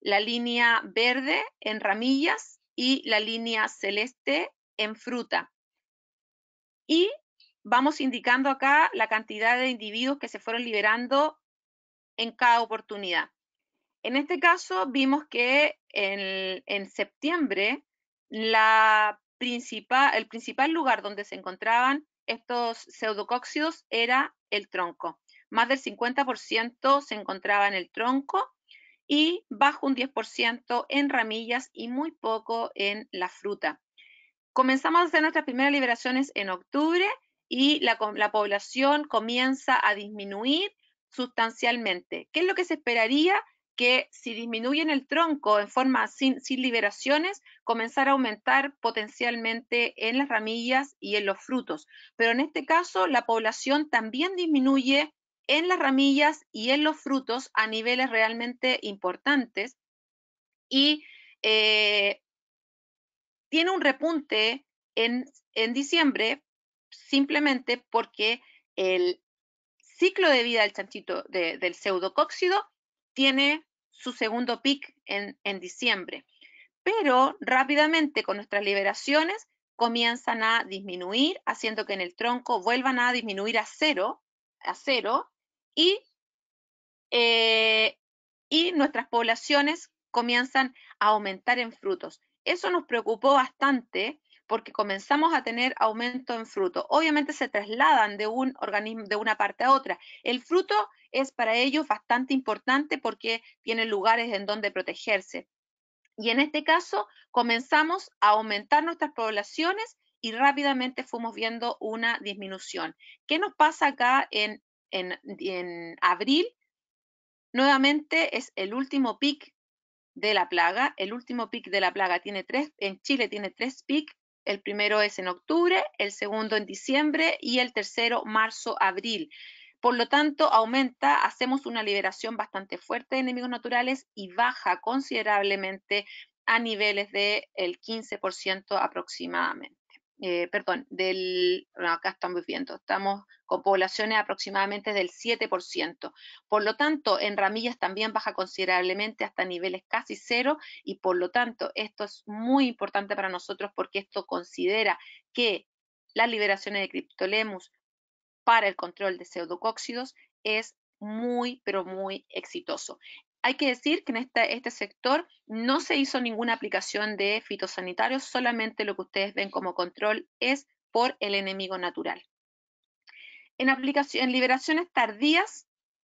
la línea verde en ramillas y la línea celeste en fruta. Y vamos indicando acá la cantidad de individuos que se fueron liberando en cada oportunidad. En este caso vimos que en, septiembre la el principal lugar donde se encontraban estos pseudocóxidos era el tronco más del 50% se encontraba en el tronco y bajo un 10% en ramillas y muy poco en la fruta. Comenzamos a hacer nuestras primeras liberaciones en octubre y la, población comienza a disminuir sustancialmente. ¿Qué es lo que se esperaría? que si disminuye en el tronco en forma sin, sin, liberaciones, comenzar a aumentar potencialmente en las ramillas y en los frutos. Pero en este caso, la población también disminuye en las ramillas y en los frutos a niveles realmente importantes y eh, tiene un repunte en, diciembre simplemente porque el ciclo de vida del chanchito del pseudocóxido tiene su segundo pic en, en, diciembre. Pero rápidamente con nuestras liberaciones comienzan a disminuir, haciendo que en el tronco vuelvan a disminuir a cero, a cero eh, y, nuestras poblaciones comienzan a aumentar en frutos. Eso nos preocupó bastante porque comenzamos a tener aumento en fruto. Obviamente se trasladan de un organismo de una parte a otra. El fruto es para ellos bastante importante porque tienen lugares en donde protegerse. Y en este caso comenzamos a aumentar nuestras poblaciones y rápidamente fuimos viendo una disminución. ¿Qué nos pasa acá en en, abril, nuevamente es el último pic de la plaga. El último pic de la plaga tiene tres, en Chile tiene tres pic. El primero es en octubre, el segundo en diciembre y el tercero marzo-abril. Por lo tanto, aumenta, hacemos una liberación bastante fuerte de enemigos naturales y baja considerablemente a niveles del 15% aproximadamente. Eh, perdón, del, acá estamos viendo, estamos con poblaciones aproximadamente del 7%. Por lo tanto, en ramillas también baja considerablemente hasta niveles casi cero y por lo tanto esto es muy importante para nosotros porque esto considera que las liberaciones de criptolemus para el control de pseudocóxidos es muy, pero muy exitoso. Hay que decir que en este, sector no se hizo ninguna aplicación de fitosanitarios, solamente lo que ustedes ven como control es por el enemigo natural. En, liberaciones tardías,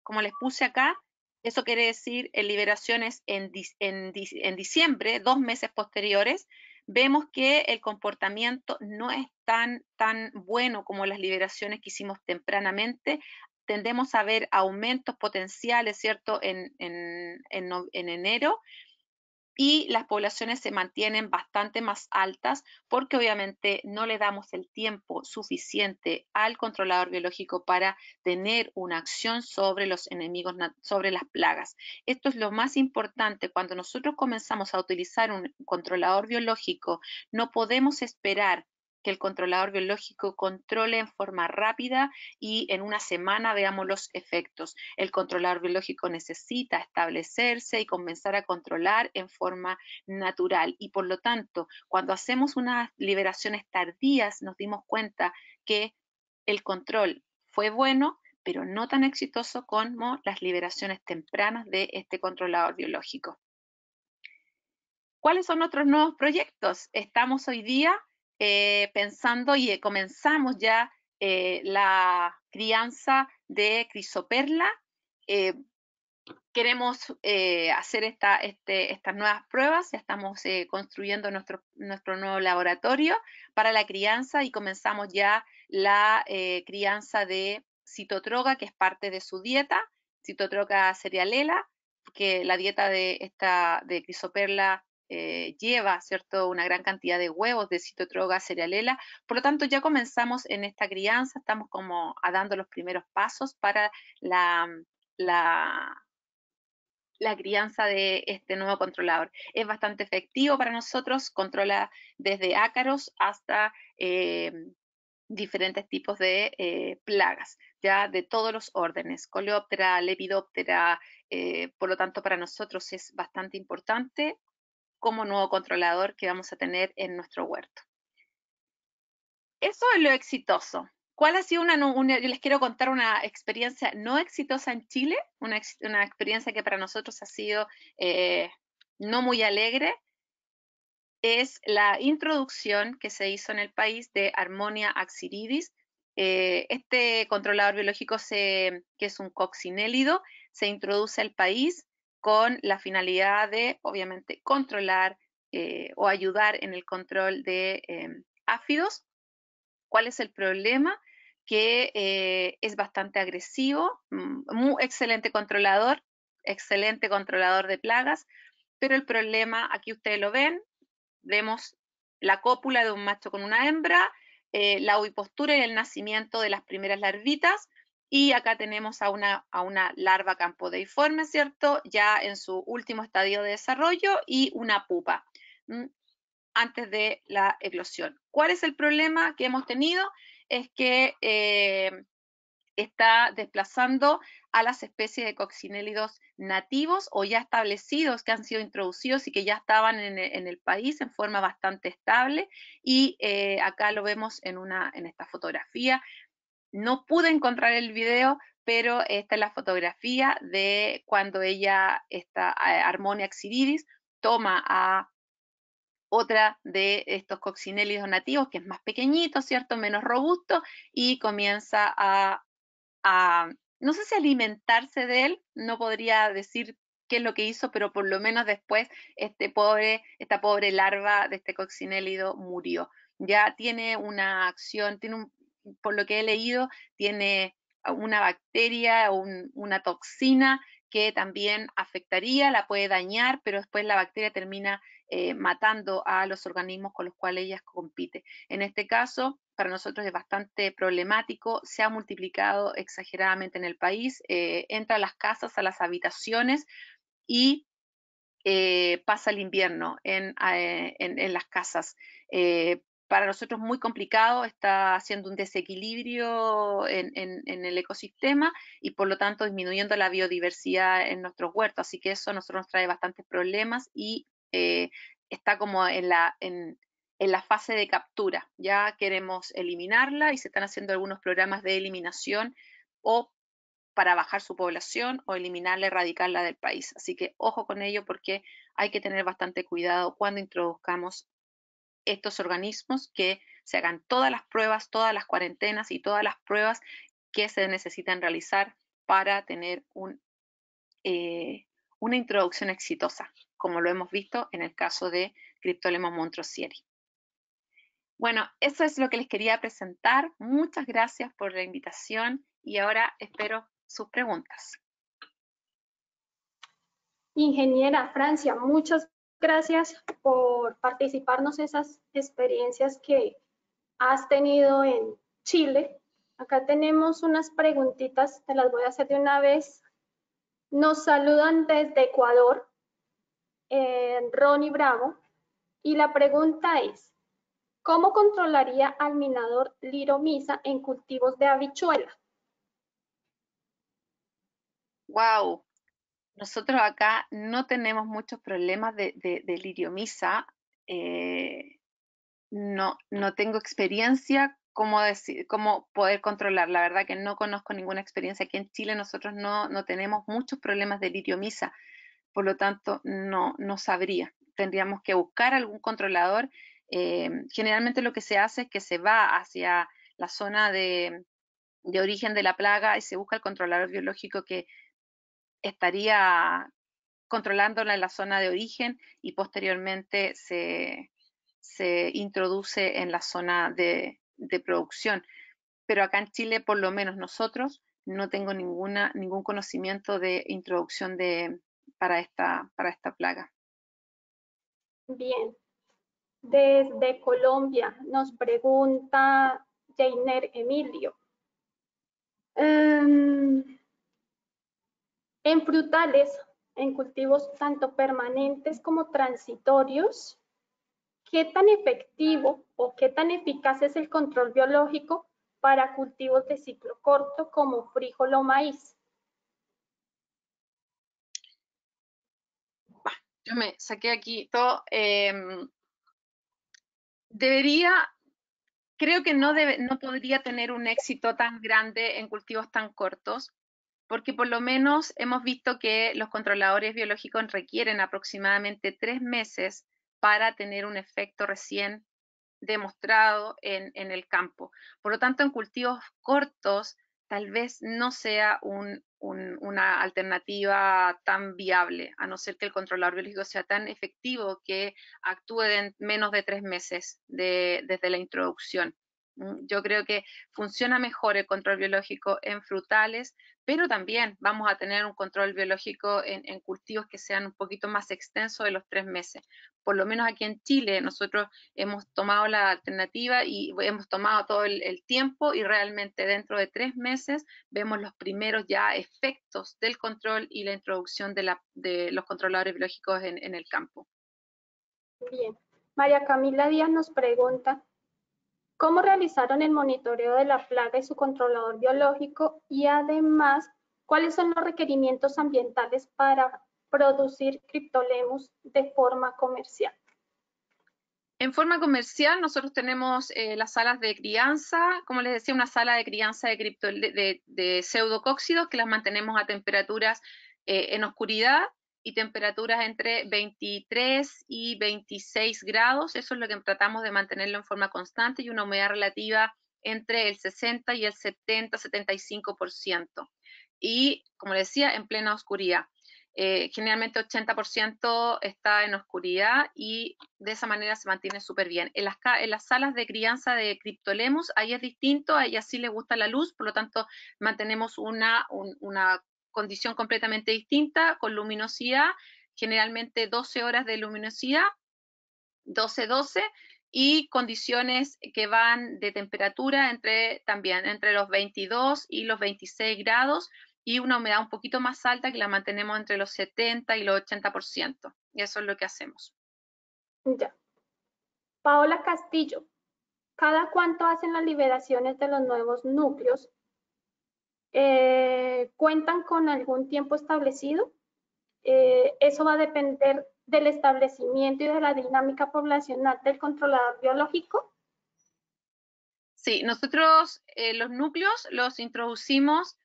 como les puse acá, eso quiere decir en liberaciones en, diciembre, dos meses posteriores, vemos que el comportamiento no es tan, tan bueno como las liberaciones que hicimos tempranamente, tendemos a ver aumentos potenciales, ¿cierto?, en, en enero, y las poblaciones se mantienen bastante más altas porque obviamente no le damos el tiempo suficiente al controlador biológico para tener una acción sobre los enemigos, sobre las plagas. Esto es lo más importante. Cuando nosotros comenzamos a utilizar un controlador biológico, no podemos esperar que el controlador biológico controle en forma rápida y en una semana veamos los efectos. El controlador biológico necesita establecerse y comenzar a controlar en forma natural y por lo tanto, cuando hacemos unas liberaciones tardías, nos dimos cuenta que el control fue bueno, pero no tan exitoso como las liberaciones tempranas de este controlador biológico. ¿Cuáles son otros nuevos proyectos? Estamos hoy día eh, pensando y eh, comenzamos ya eh, la crianza de crisoperla. queremos hacer esta, este, estas nuevas pruebas, ya estamos construyendo nuestro, nuestro nuevo laboratorio para la crianza y comenzamos ya la crianza de citotroga, que es parte de su dieta, citotroga cerealela, que la dieta de, esta, de crisoperla eh, lleva, ¿cierto?, una gran cantidad de huevos de citotroga cerealela. Por lo tanto, ya comenzamos en esta crianza, estamos como dando los primeros pasos para mm, la, la, crianza de este nuevo controlador. Es bastante efectivo para nosotros, controla desde ácaros hasta... Eh, diferentes tipos de eh, plagas, ya de todos los órdenes, coleóptera, lepidóptera, por lo tanto para nosotros es bastante importante como nuevo controlador que vamos a tener en nuestro huerto. Eso es lo exitoso. ¿Cuál ha sido una, les quiero contar una experiencia no exitosa en Chile, una, experiencia que para nosotros ha sido eh, no muy alegre, es la introducción que se hizo en el país de Armonia axiridis. Eh, este controlador biológico, que es un coccinélido, se introduce al país con la finalidad de, obviamente, controlar eh, o ayudar en el control de em, áfidos. ¿Cuál es el problema? Que eh, es bastante agresivo, mm, muy excelente controlador, excelente controlador de plagas, pero el problema, aquí ustedes lo ven, vemos la cópula de un macho con una hembra, eh, la ovipostura y el nacimiento de las primeras larvitas, y acá tenemos a una, a una larva campodeiforme, ¿cierto? Ya en su último estadio de desarrollo y una pupa antes de la eclosión. ¿Cuál es el problema que hemos tenido? Es que eh, está desplazando a las especies de coccinélidos nativos o ya establecidos que han sido introducidos y que ya estaban en, el país en forma bastante estable. Y eh, acá lo vemos en, una, en esta fotografía no pude encontrar el video, pero esta es la fotografía de cuando ella, esta eh, Armonia Xiridis, toma a otra de estos coccinélidos nativos, que es más pequeñito, ¿cierto? Menos robusto, y comienza a, a, no sé si alimentarse de él, no podría decir qué es lo que hizo, pero por lo menos después este pobre, esta pobre larva de este coccinélido murió. Ya tiene una acción, tiene un por lo que he leído, tiene una bacteria, o una toxina que también afectaría, la puede dañar, pero después la bacteria termina eh, matando a los organismos con los cuales ella compite. En este caso, para nosotros es bastante problemático, se ha multiplicado exageradamente en el país, eh, entra a las casas, a las habitaciones y eh, pasa el invierno en, en las casas para nosotros muy complicado, está haciendo un desequilibrio en, el ecosistema y por lo tanto disminuyendo la biodiversidad en nuestros huertos. Así que eso nosotros nos trae bastantes problemas y eh, está como en la, la fase de captura. Ya queremos eliminarla y se están haciendo algunos programas de eliminación o para bajar su población o eliminarla, erradicarla del país. Así que ojo con ello porque hay que tener bastante cuidado cuando introduzcamos estos organismos que se hagan todas las pruebas, todas las cuarentenas y todas las pruebas que se necesitan realizar para tener eh, una introducción exitosa, como lo hemos visto en el caso de Criptolema montrosieri. Bueno, eso es lo que les quería presentar. Muchas gracias por la invitación y ahora espero sus preguntas. Ingeniera Francia, muchas gracias por participarnos esas experiencias que has tenido en Chile. Acá tenemos unas preguntitas, te las voy a hacer de una vez. Nos saludan desde Ecuador, eh, Ronnie Bravo, y la pregunta es, ¿cómo controlaría al minador liromisa en cultivos de habichuela? Wow, nosotros acá no tenemos muchos problemas de, liriomisa. Eh, no, no tengo experiencia cómo, decir, cómo poder controlar. La verdad que no conozco ninguna experiencia. Aquí en Chile nosotros no, no tenemos muchos problemas de liriomisa. Por lo tanto, no, no sabría. Tendríamos que buscar algún controlador. Eh, generalmente lo que se hace es que se va hacia la zona de, de origen de la plaga y se busca el controlador biológico que, estaría controlándola en la zona de origen y posteriormente se, introduce en la zona de, producción. Pero acá en Chile, por lo menos nosotros, no tengo ninguna, ningún conocimiento de introducción de, para, esta, para esta plaga. Bien. Desde Colombia nos pregunta Jainer Emilio. Em, en frutales, en cultivos tanto permanentes como transitorios, ¿qué tan efectivo o qué tan eficaz es el control biológico para cultivos de ciclo corto como frijol o maíz? yo me saqué aquí todo. Em, debería, creo que no, no podría tener un éxito tan grande en cultivos tan cortos porque por lo menos hemos visto que los controladores biológicos requieren aproximadamente tres meses para tener un efecto recién demostrado en, el campo. Por lo tanto, en cultivos cortos tal vez no sea una alternativa tan viable, a no ser que el controlador biológico sea tan efectivo que actúe en menos de tres meses desde la introducción. Mm, yo creo que funciona mejor el control biológico en frutales, pero también vamos a tener un control biológico en, cultivos que sean un poquito más extenso de los tres meses. Por lo menos aquí en Chile nosotros hemos tomado la alternativa y hemos tomado todo el, tiempo y realmente dentro de tres meses vemos los primeros ya efectos del control y la introducción de, los controladores biológicos en, en el campo. Bien. María Camila Díaz nos pregunta, cómo realizaron el monitoreo de la plaga y su controlador biológico y además cuáles son los requerimientos ambientales para producir criptolemus de forma comercial. En forma comercial, nosotros tenemos eh, las salas de crianza, como les decía, una sala de crianza de, cripto, de, pseudocóxidos que las mantenemos a temperaturas eh, en oscuridad y temperaturas entre 23 y 26 grados. Eso es lo que tratamos de mantenerlo en forma constante y una humedad relativa entre el 60 y el 70-75%. Y, como decía, en plena oscuridad. Eh, generalmente 80% está en oscuridad y de esa manera se mantiene súper bien. En las, en las, salas de crianza de Cryptolemus, ahí es distinto, a ella sí le gusta la luz, por lo tanto mantenemos una, una condición completamente distinta, con luminosidad, generalmente 12 horas de luminosidad, 12-12, y condiciones que van de temperatura entre también entre los 22 y los 26 grados y una humedad un poquito más alta que la mantenemos entre los 70 y los 80%. Y eso es lo que hacemos. Ya. Paola Castillo, ¿cada cuánto hacen las liberaciones de los nuevos núcleos eh, cuentan con algún tiempo establecido. Eh, eso va a depender del establecimiento y de la dinámica poblacional del controlador biológico. Sí, nosotros eh, los núcleos los introducimos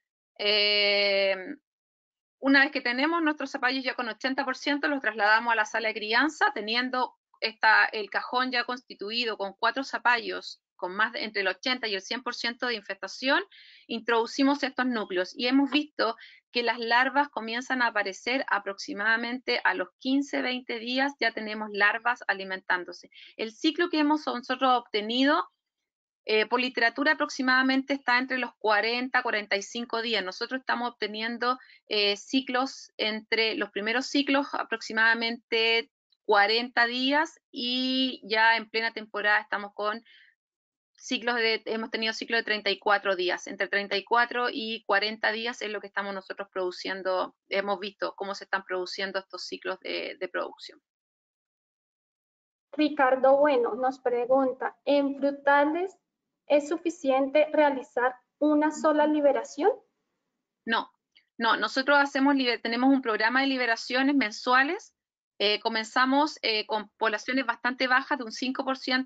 una vez que tenemos nuestros zapallos ya con 80%, los trasladamos a la sala de crianza teniendo esta, el cajón ya constituido con cuatro zapallos con más entre el 80 y el 100% de infestación, introducimos estos núcleos y hemos visto que las larvas comienzan a aparecer aproximadamente a los 15-20 días, ya tenemos larvas alimentándose. El ciclo que hemos nosotros obtenido eh, por literatura aproximadamente está entre los 40 45 días. Nosotros estamos obteniendo eh, ciclos entre los primeros ciclos aproximadamente 40 días y ya en plena temporada estamos con ciclos hemos tenido ciclos de 34 días, entre 34 y 40 días es lo que estamos nosotros produciendo, hemos visto cómo se están produciendo estos ciclos de, producción. Ricardo Bueno nos pregunta, ¿en frutales es suficiente realizar una sola liberación? No, no, nosotros hacemos, tenemos un programa de liberaciones mensuales eh, comenzamos eh, con poblaciones bastante bajas, de un 5%.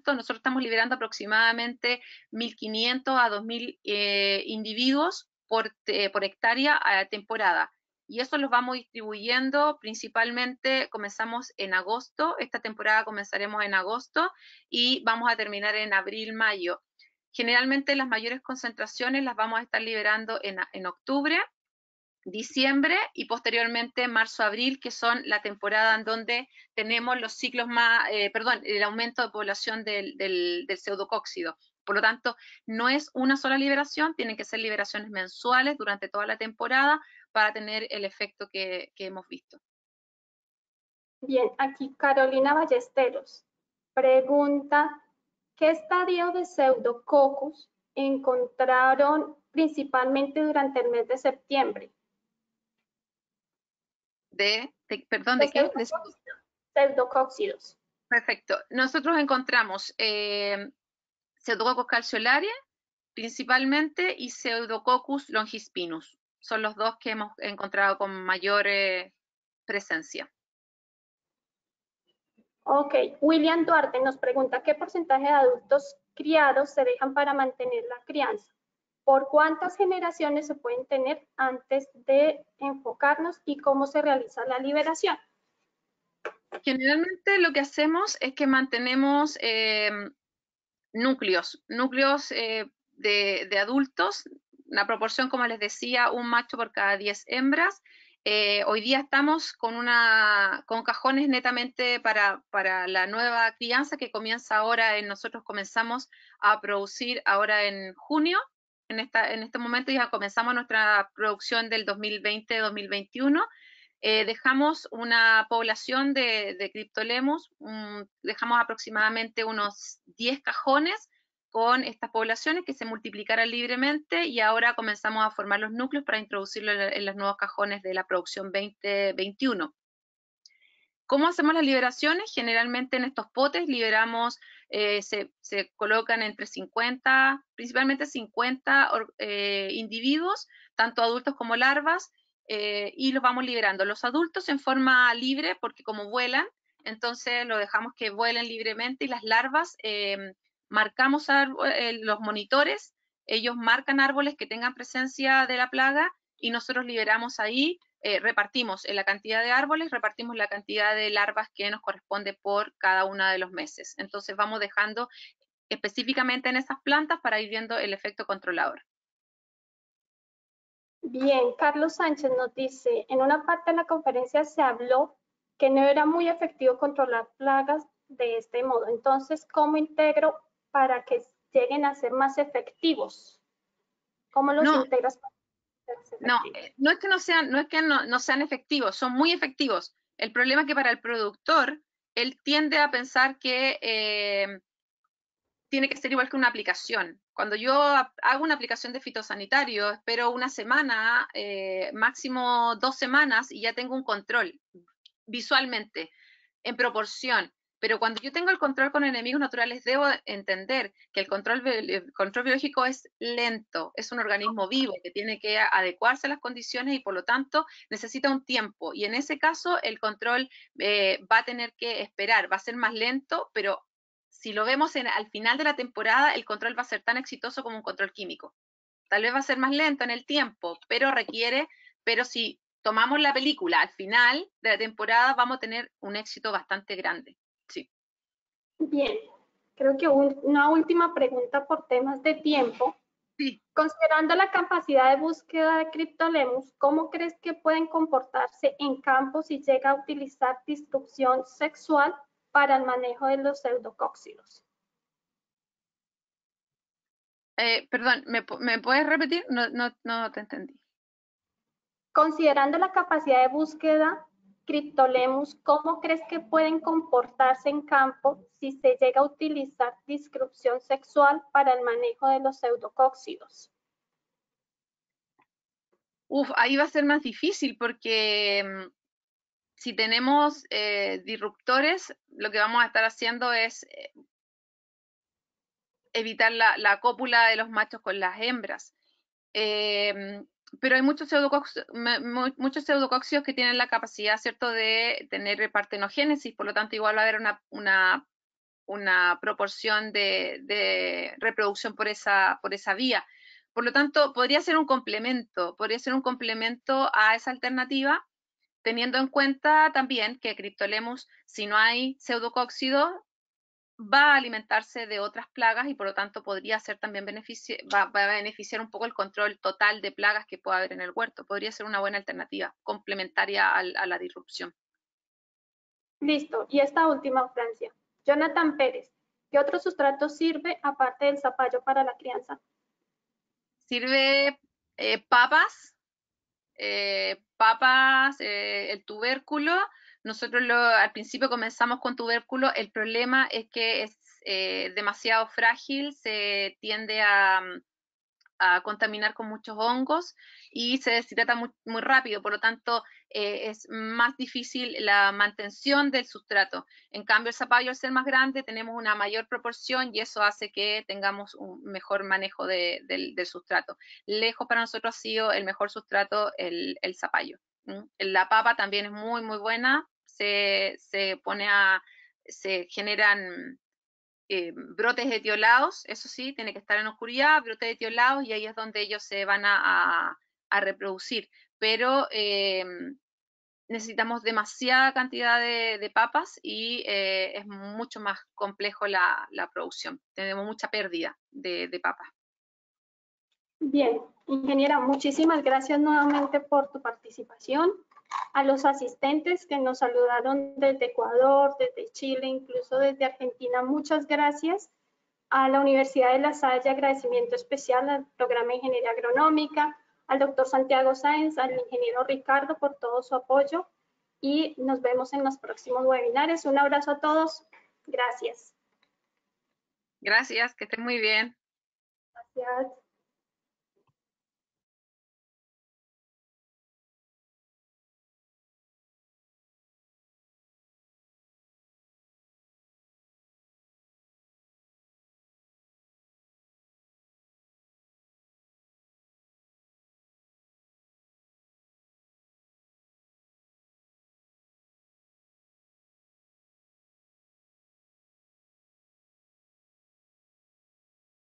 Nosotros estamos liberando aproximadamente 1.500 a 2.000 eh, individuos por, por hectárea a temporada. Y eso los vamos distribuyendo principalmente, comenzamos en agosto, esta temporada comenzaremos en agosto y vamos a terminar en abril, mayo. Generalmente las mayores concentraciones las vamos a estar liberando en, en octubre diciembre y posteriormente marzo-abril, que son la temporada en donde tenemos los ciclos más, eh, perdón, el aumento de población del, del, pseudocóxido. Por lo tanto, no es una sola liberación, tienen que ser liberaciones mensuales durante toda la temporada para tener el efecto que, que hemos visto. Bien, aquí Carolina Ballesteros pregunta, ¿qué estadio de pseudococcus encontraron principalmente durante el mes de septiembre? de, perdón, de, qué? Pseudocóxidos. Perfecto. Nosotros encontramos eh, Pseudococcus calciolaria principalmente, y Pseudococcus longispinus. Son los dos que hemos encontrado con mayor eh, presencia. Ok, William Duarte nos pregunta qué porcentaje de adultos criados se dejan para mantener la crianza por cuántas generaciones se pueden tener antes de enfocarnos y cómo se realiza la liberación. Generalmente lo que hacemos es que mantenemos eh, núcleos, núcleos eh, de, adultos, una proporción, como les decía, un macho por cada 10 hembras. Eh, hoy día estamos con, una, con cajones netamente para, para, la nueva crianza que comienza ahora, nosotros comenzamos a producir ahora en junio, en, este momento ya comenzamos nuestra producción del 2020-2021. Eh, dejamos una población de, de criptolemus, dejamos aproximadamente unos 10 cajones con estas poblaciones que se multiplicaran libremente y ahora comenzamos a formar los núcleos para introducirlos en los nuevos cajones de la producción 2021. ¿Cómo hacemos las liberaciones? Generalmente en estos potes liberamos, eh, se, colocan entre 50, principalmente 50 eh, individuos, tanto adultos como larvas, eh, y los vamos liberando. Los adultos en forma libre, porque como vuelan, entonces lo dejamos que vuelen libremente y las larvas em, marcamos los monitores, ellos marcan árboles que tengan presencia de la plaga y nosotros liberamos ahí, eh, repartimos en la cantidad de árboles, repartimos la cantidad de larvas que nos corresponde por cada uno de los meses. Entonces vamos dejando específicamente en esas plantas para ir viendo el efecto controlador. Bien, Carlos Sánchez nos dice, en una parte de la conferencia se habló que no era muy efectivo controlar plagas de este modo. Entonces, ¿cómo integro para que lleguen a ser más efectivos? ¿Cómo los integras para no, eh, no es que no sean, no es que no, sean efectivos, son muy efectivos. El problema es que para el productor, él tiende a pensar que eh, tiene que ser igual que una aplicación. Cuando yo hago una aplicación de fitosanitario, espero una semana, eh, máximo dos semanas, y ya tengo un control visualmente, en proporción. Pero cuando yo tengo el control con enemigos naturales, debo entender que el control, control biológico es lento, es un organismo vivo que tiene que adecuarse a las condiciones y por lo tanto necesita un tiempo. Y en ese caso el control eh, va a tener que esperar, va a ser más lento, pero si lo vemos al final de la temporada, el control va a ser tan exitoso como un control químico. Tal vez va a ser más lento en el tiempo, pero requiere, pero si tomamos la película al final de la temporada, vamos a tener un éxito bastante grande. Sí. Bien, creo que una última pregunta por temas de tiempo. Sí. Considerando la capacidad de búsqueda de CryptoLemus, ¿cómo crees que pueden comportarse en campo si llega a utilizar disrupción sexual para el manejo de los pseudocóxidos? Eh, perdón, ¿me, ¿me, puedes repetir? No, no, no te entendí. Considerando la capacidad de búsqueda Cryptolemus, ¿cómo crees que pueden comportarse en campo si se llega a utilizar disrupción sexual para el manejo de los pseudocóxidos? Uf, ahí va a ser más difícil porque mm, si tenemos eh, disruptores, lo que vamos a estar haciendo es eh, evitar la, cópula de los machos con las hembras. Eh, mm, pero hay muchos, pseudocóxidos muchos que tienen la capacidad, ¿cierto?, de tener partenogénesis, por lo tanto igual va a haber una, proporción de, reproducción por esa, vía. Por lo tanto, podría ser un complemento, podría ser un complemento a esa alternativa, teniendo en cuenta también que criptolemus, si no hay pseudocóxido, va a alimentarse de otras plagas y por lo tanto podría ser también beneficio, va, a beneficiar un poco el control total de plagas que pueda haber en el huerto. Podría ser una buena alternativa complementaria a, la disrupción. Listo, y esta última, Francia. Jonathan Pérez, ¿qué otro sustrato sirve aparte del zapallo para la crianza? Sirve eh, papas, eh, papas, eh, el tubérculo, nosotros al principio comenzamos con tubérculo, el problema es que es eh, demasiado frágil, se tiende a, contaminar con muchos hongos y se deshidrata muy, rápido, por lo tanto eh, es más difícil la mantención del sustrato. En cambio, el zapallo al ser más grande tenemos una mayor proporción y eso hace que tengamos un mejor manejo del, sustrato. Lejos para nosotros ha sido el mejor sustrato el zapallo. La papa también es muy, muy buena, se, se pone a, se generan eh, brotes brotes etiolados, eso sí, tiene que estar en oscuridad, brotes etiolados, y ahí es donde ellos se van a, reproducir. Pero eh, necesitamos demasiada cantidad de, papas y eh, es mucho más complejo la, producción. Tenemos mucha pérdida de, de papas. Bien, ingeniera, muchísimas gracias nuevamente por tu participación a los asistentes que nos saludaron desde Ecuador, desde Chile, incluso desde Argentina. Muchas gracias. A la Universidad de La Salle, agradecimiento especial al programa de Ingeniería Agronómica, al doctor Santiago Sáenz, al ingeniero Ricardo por todo su apoyo y nos vemos en los próximos webinares. Un abrazo a todos. Gracias. Gracias, que estén muy bien. Gracias.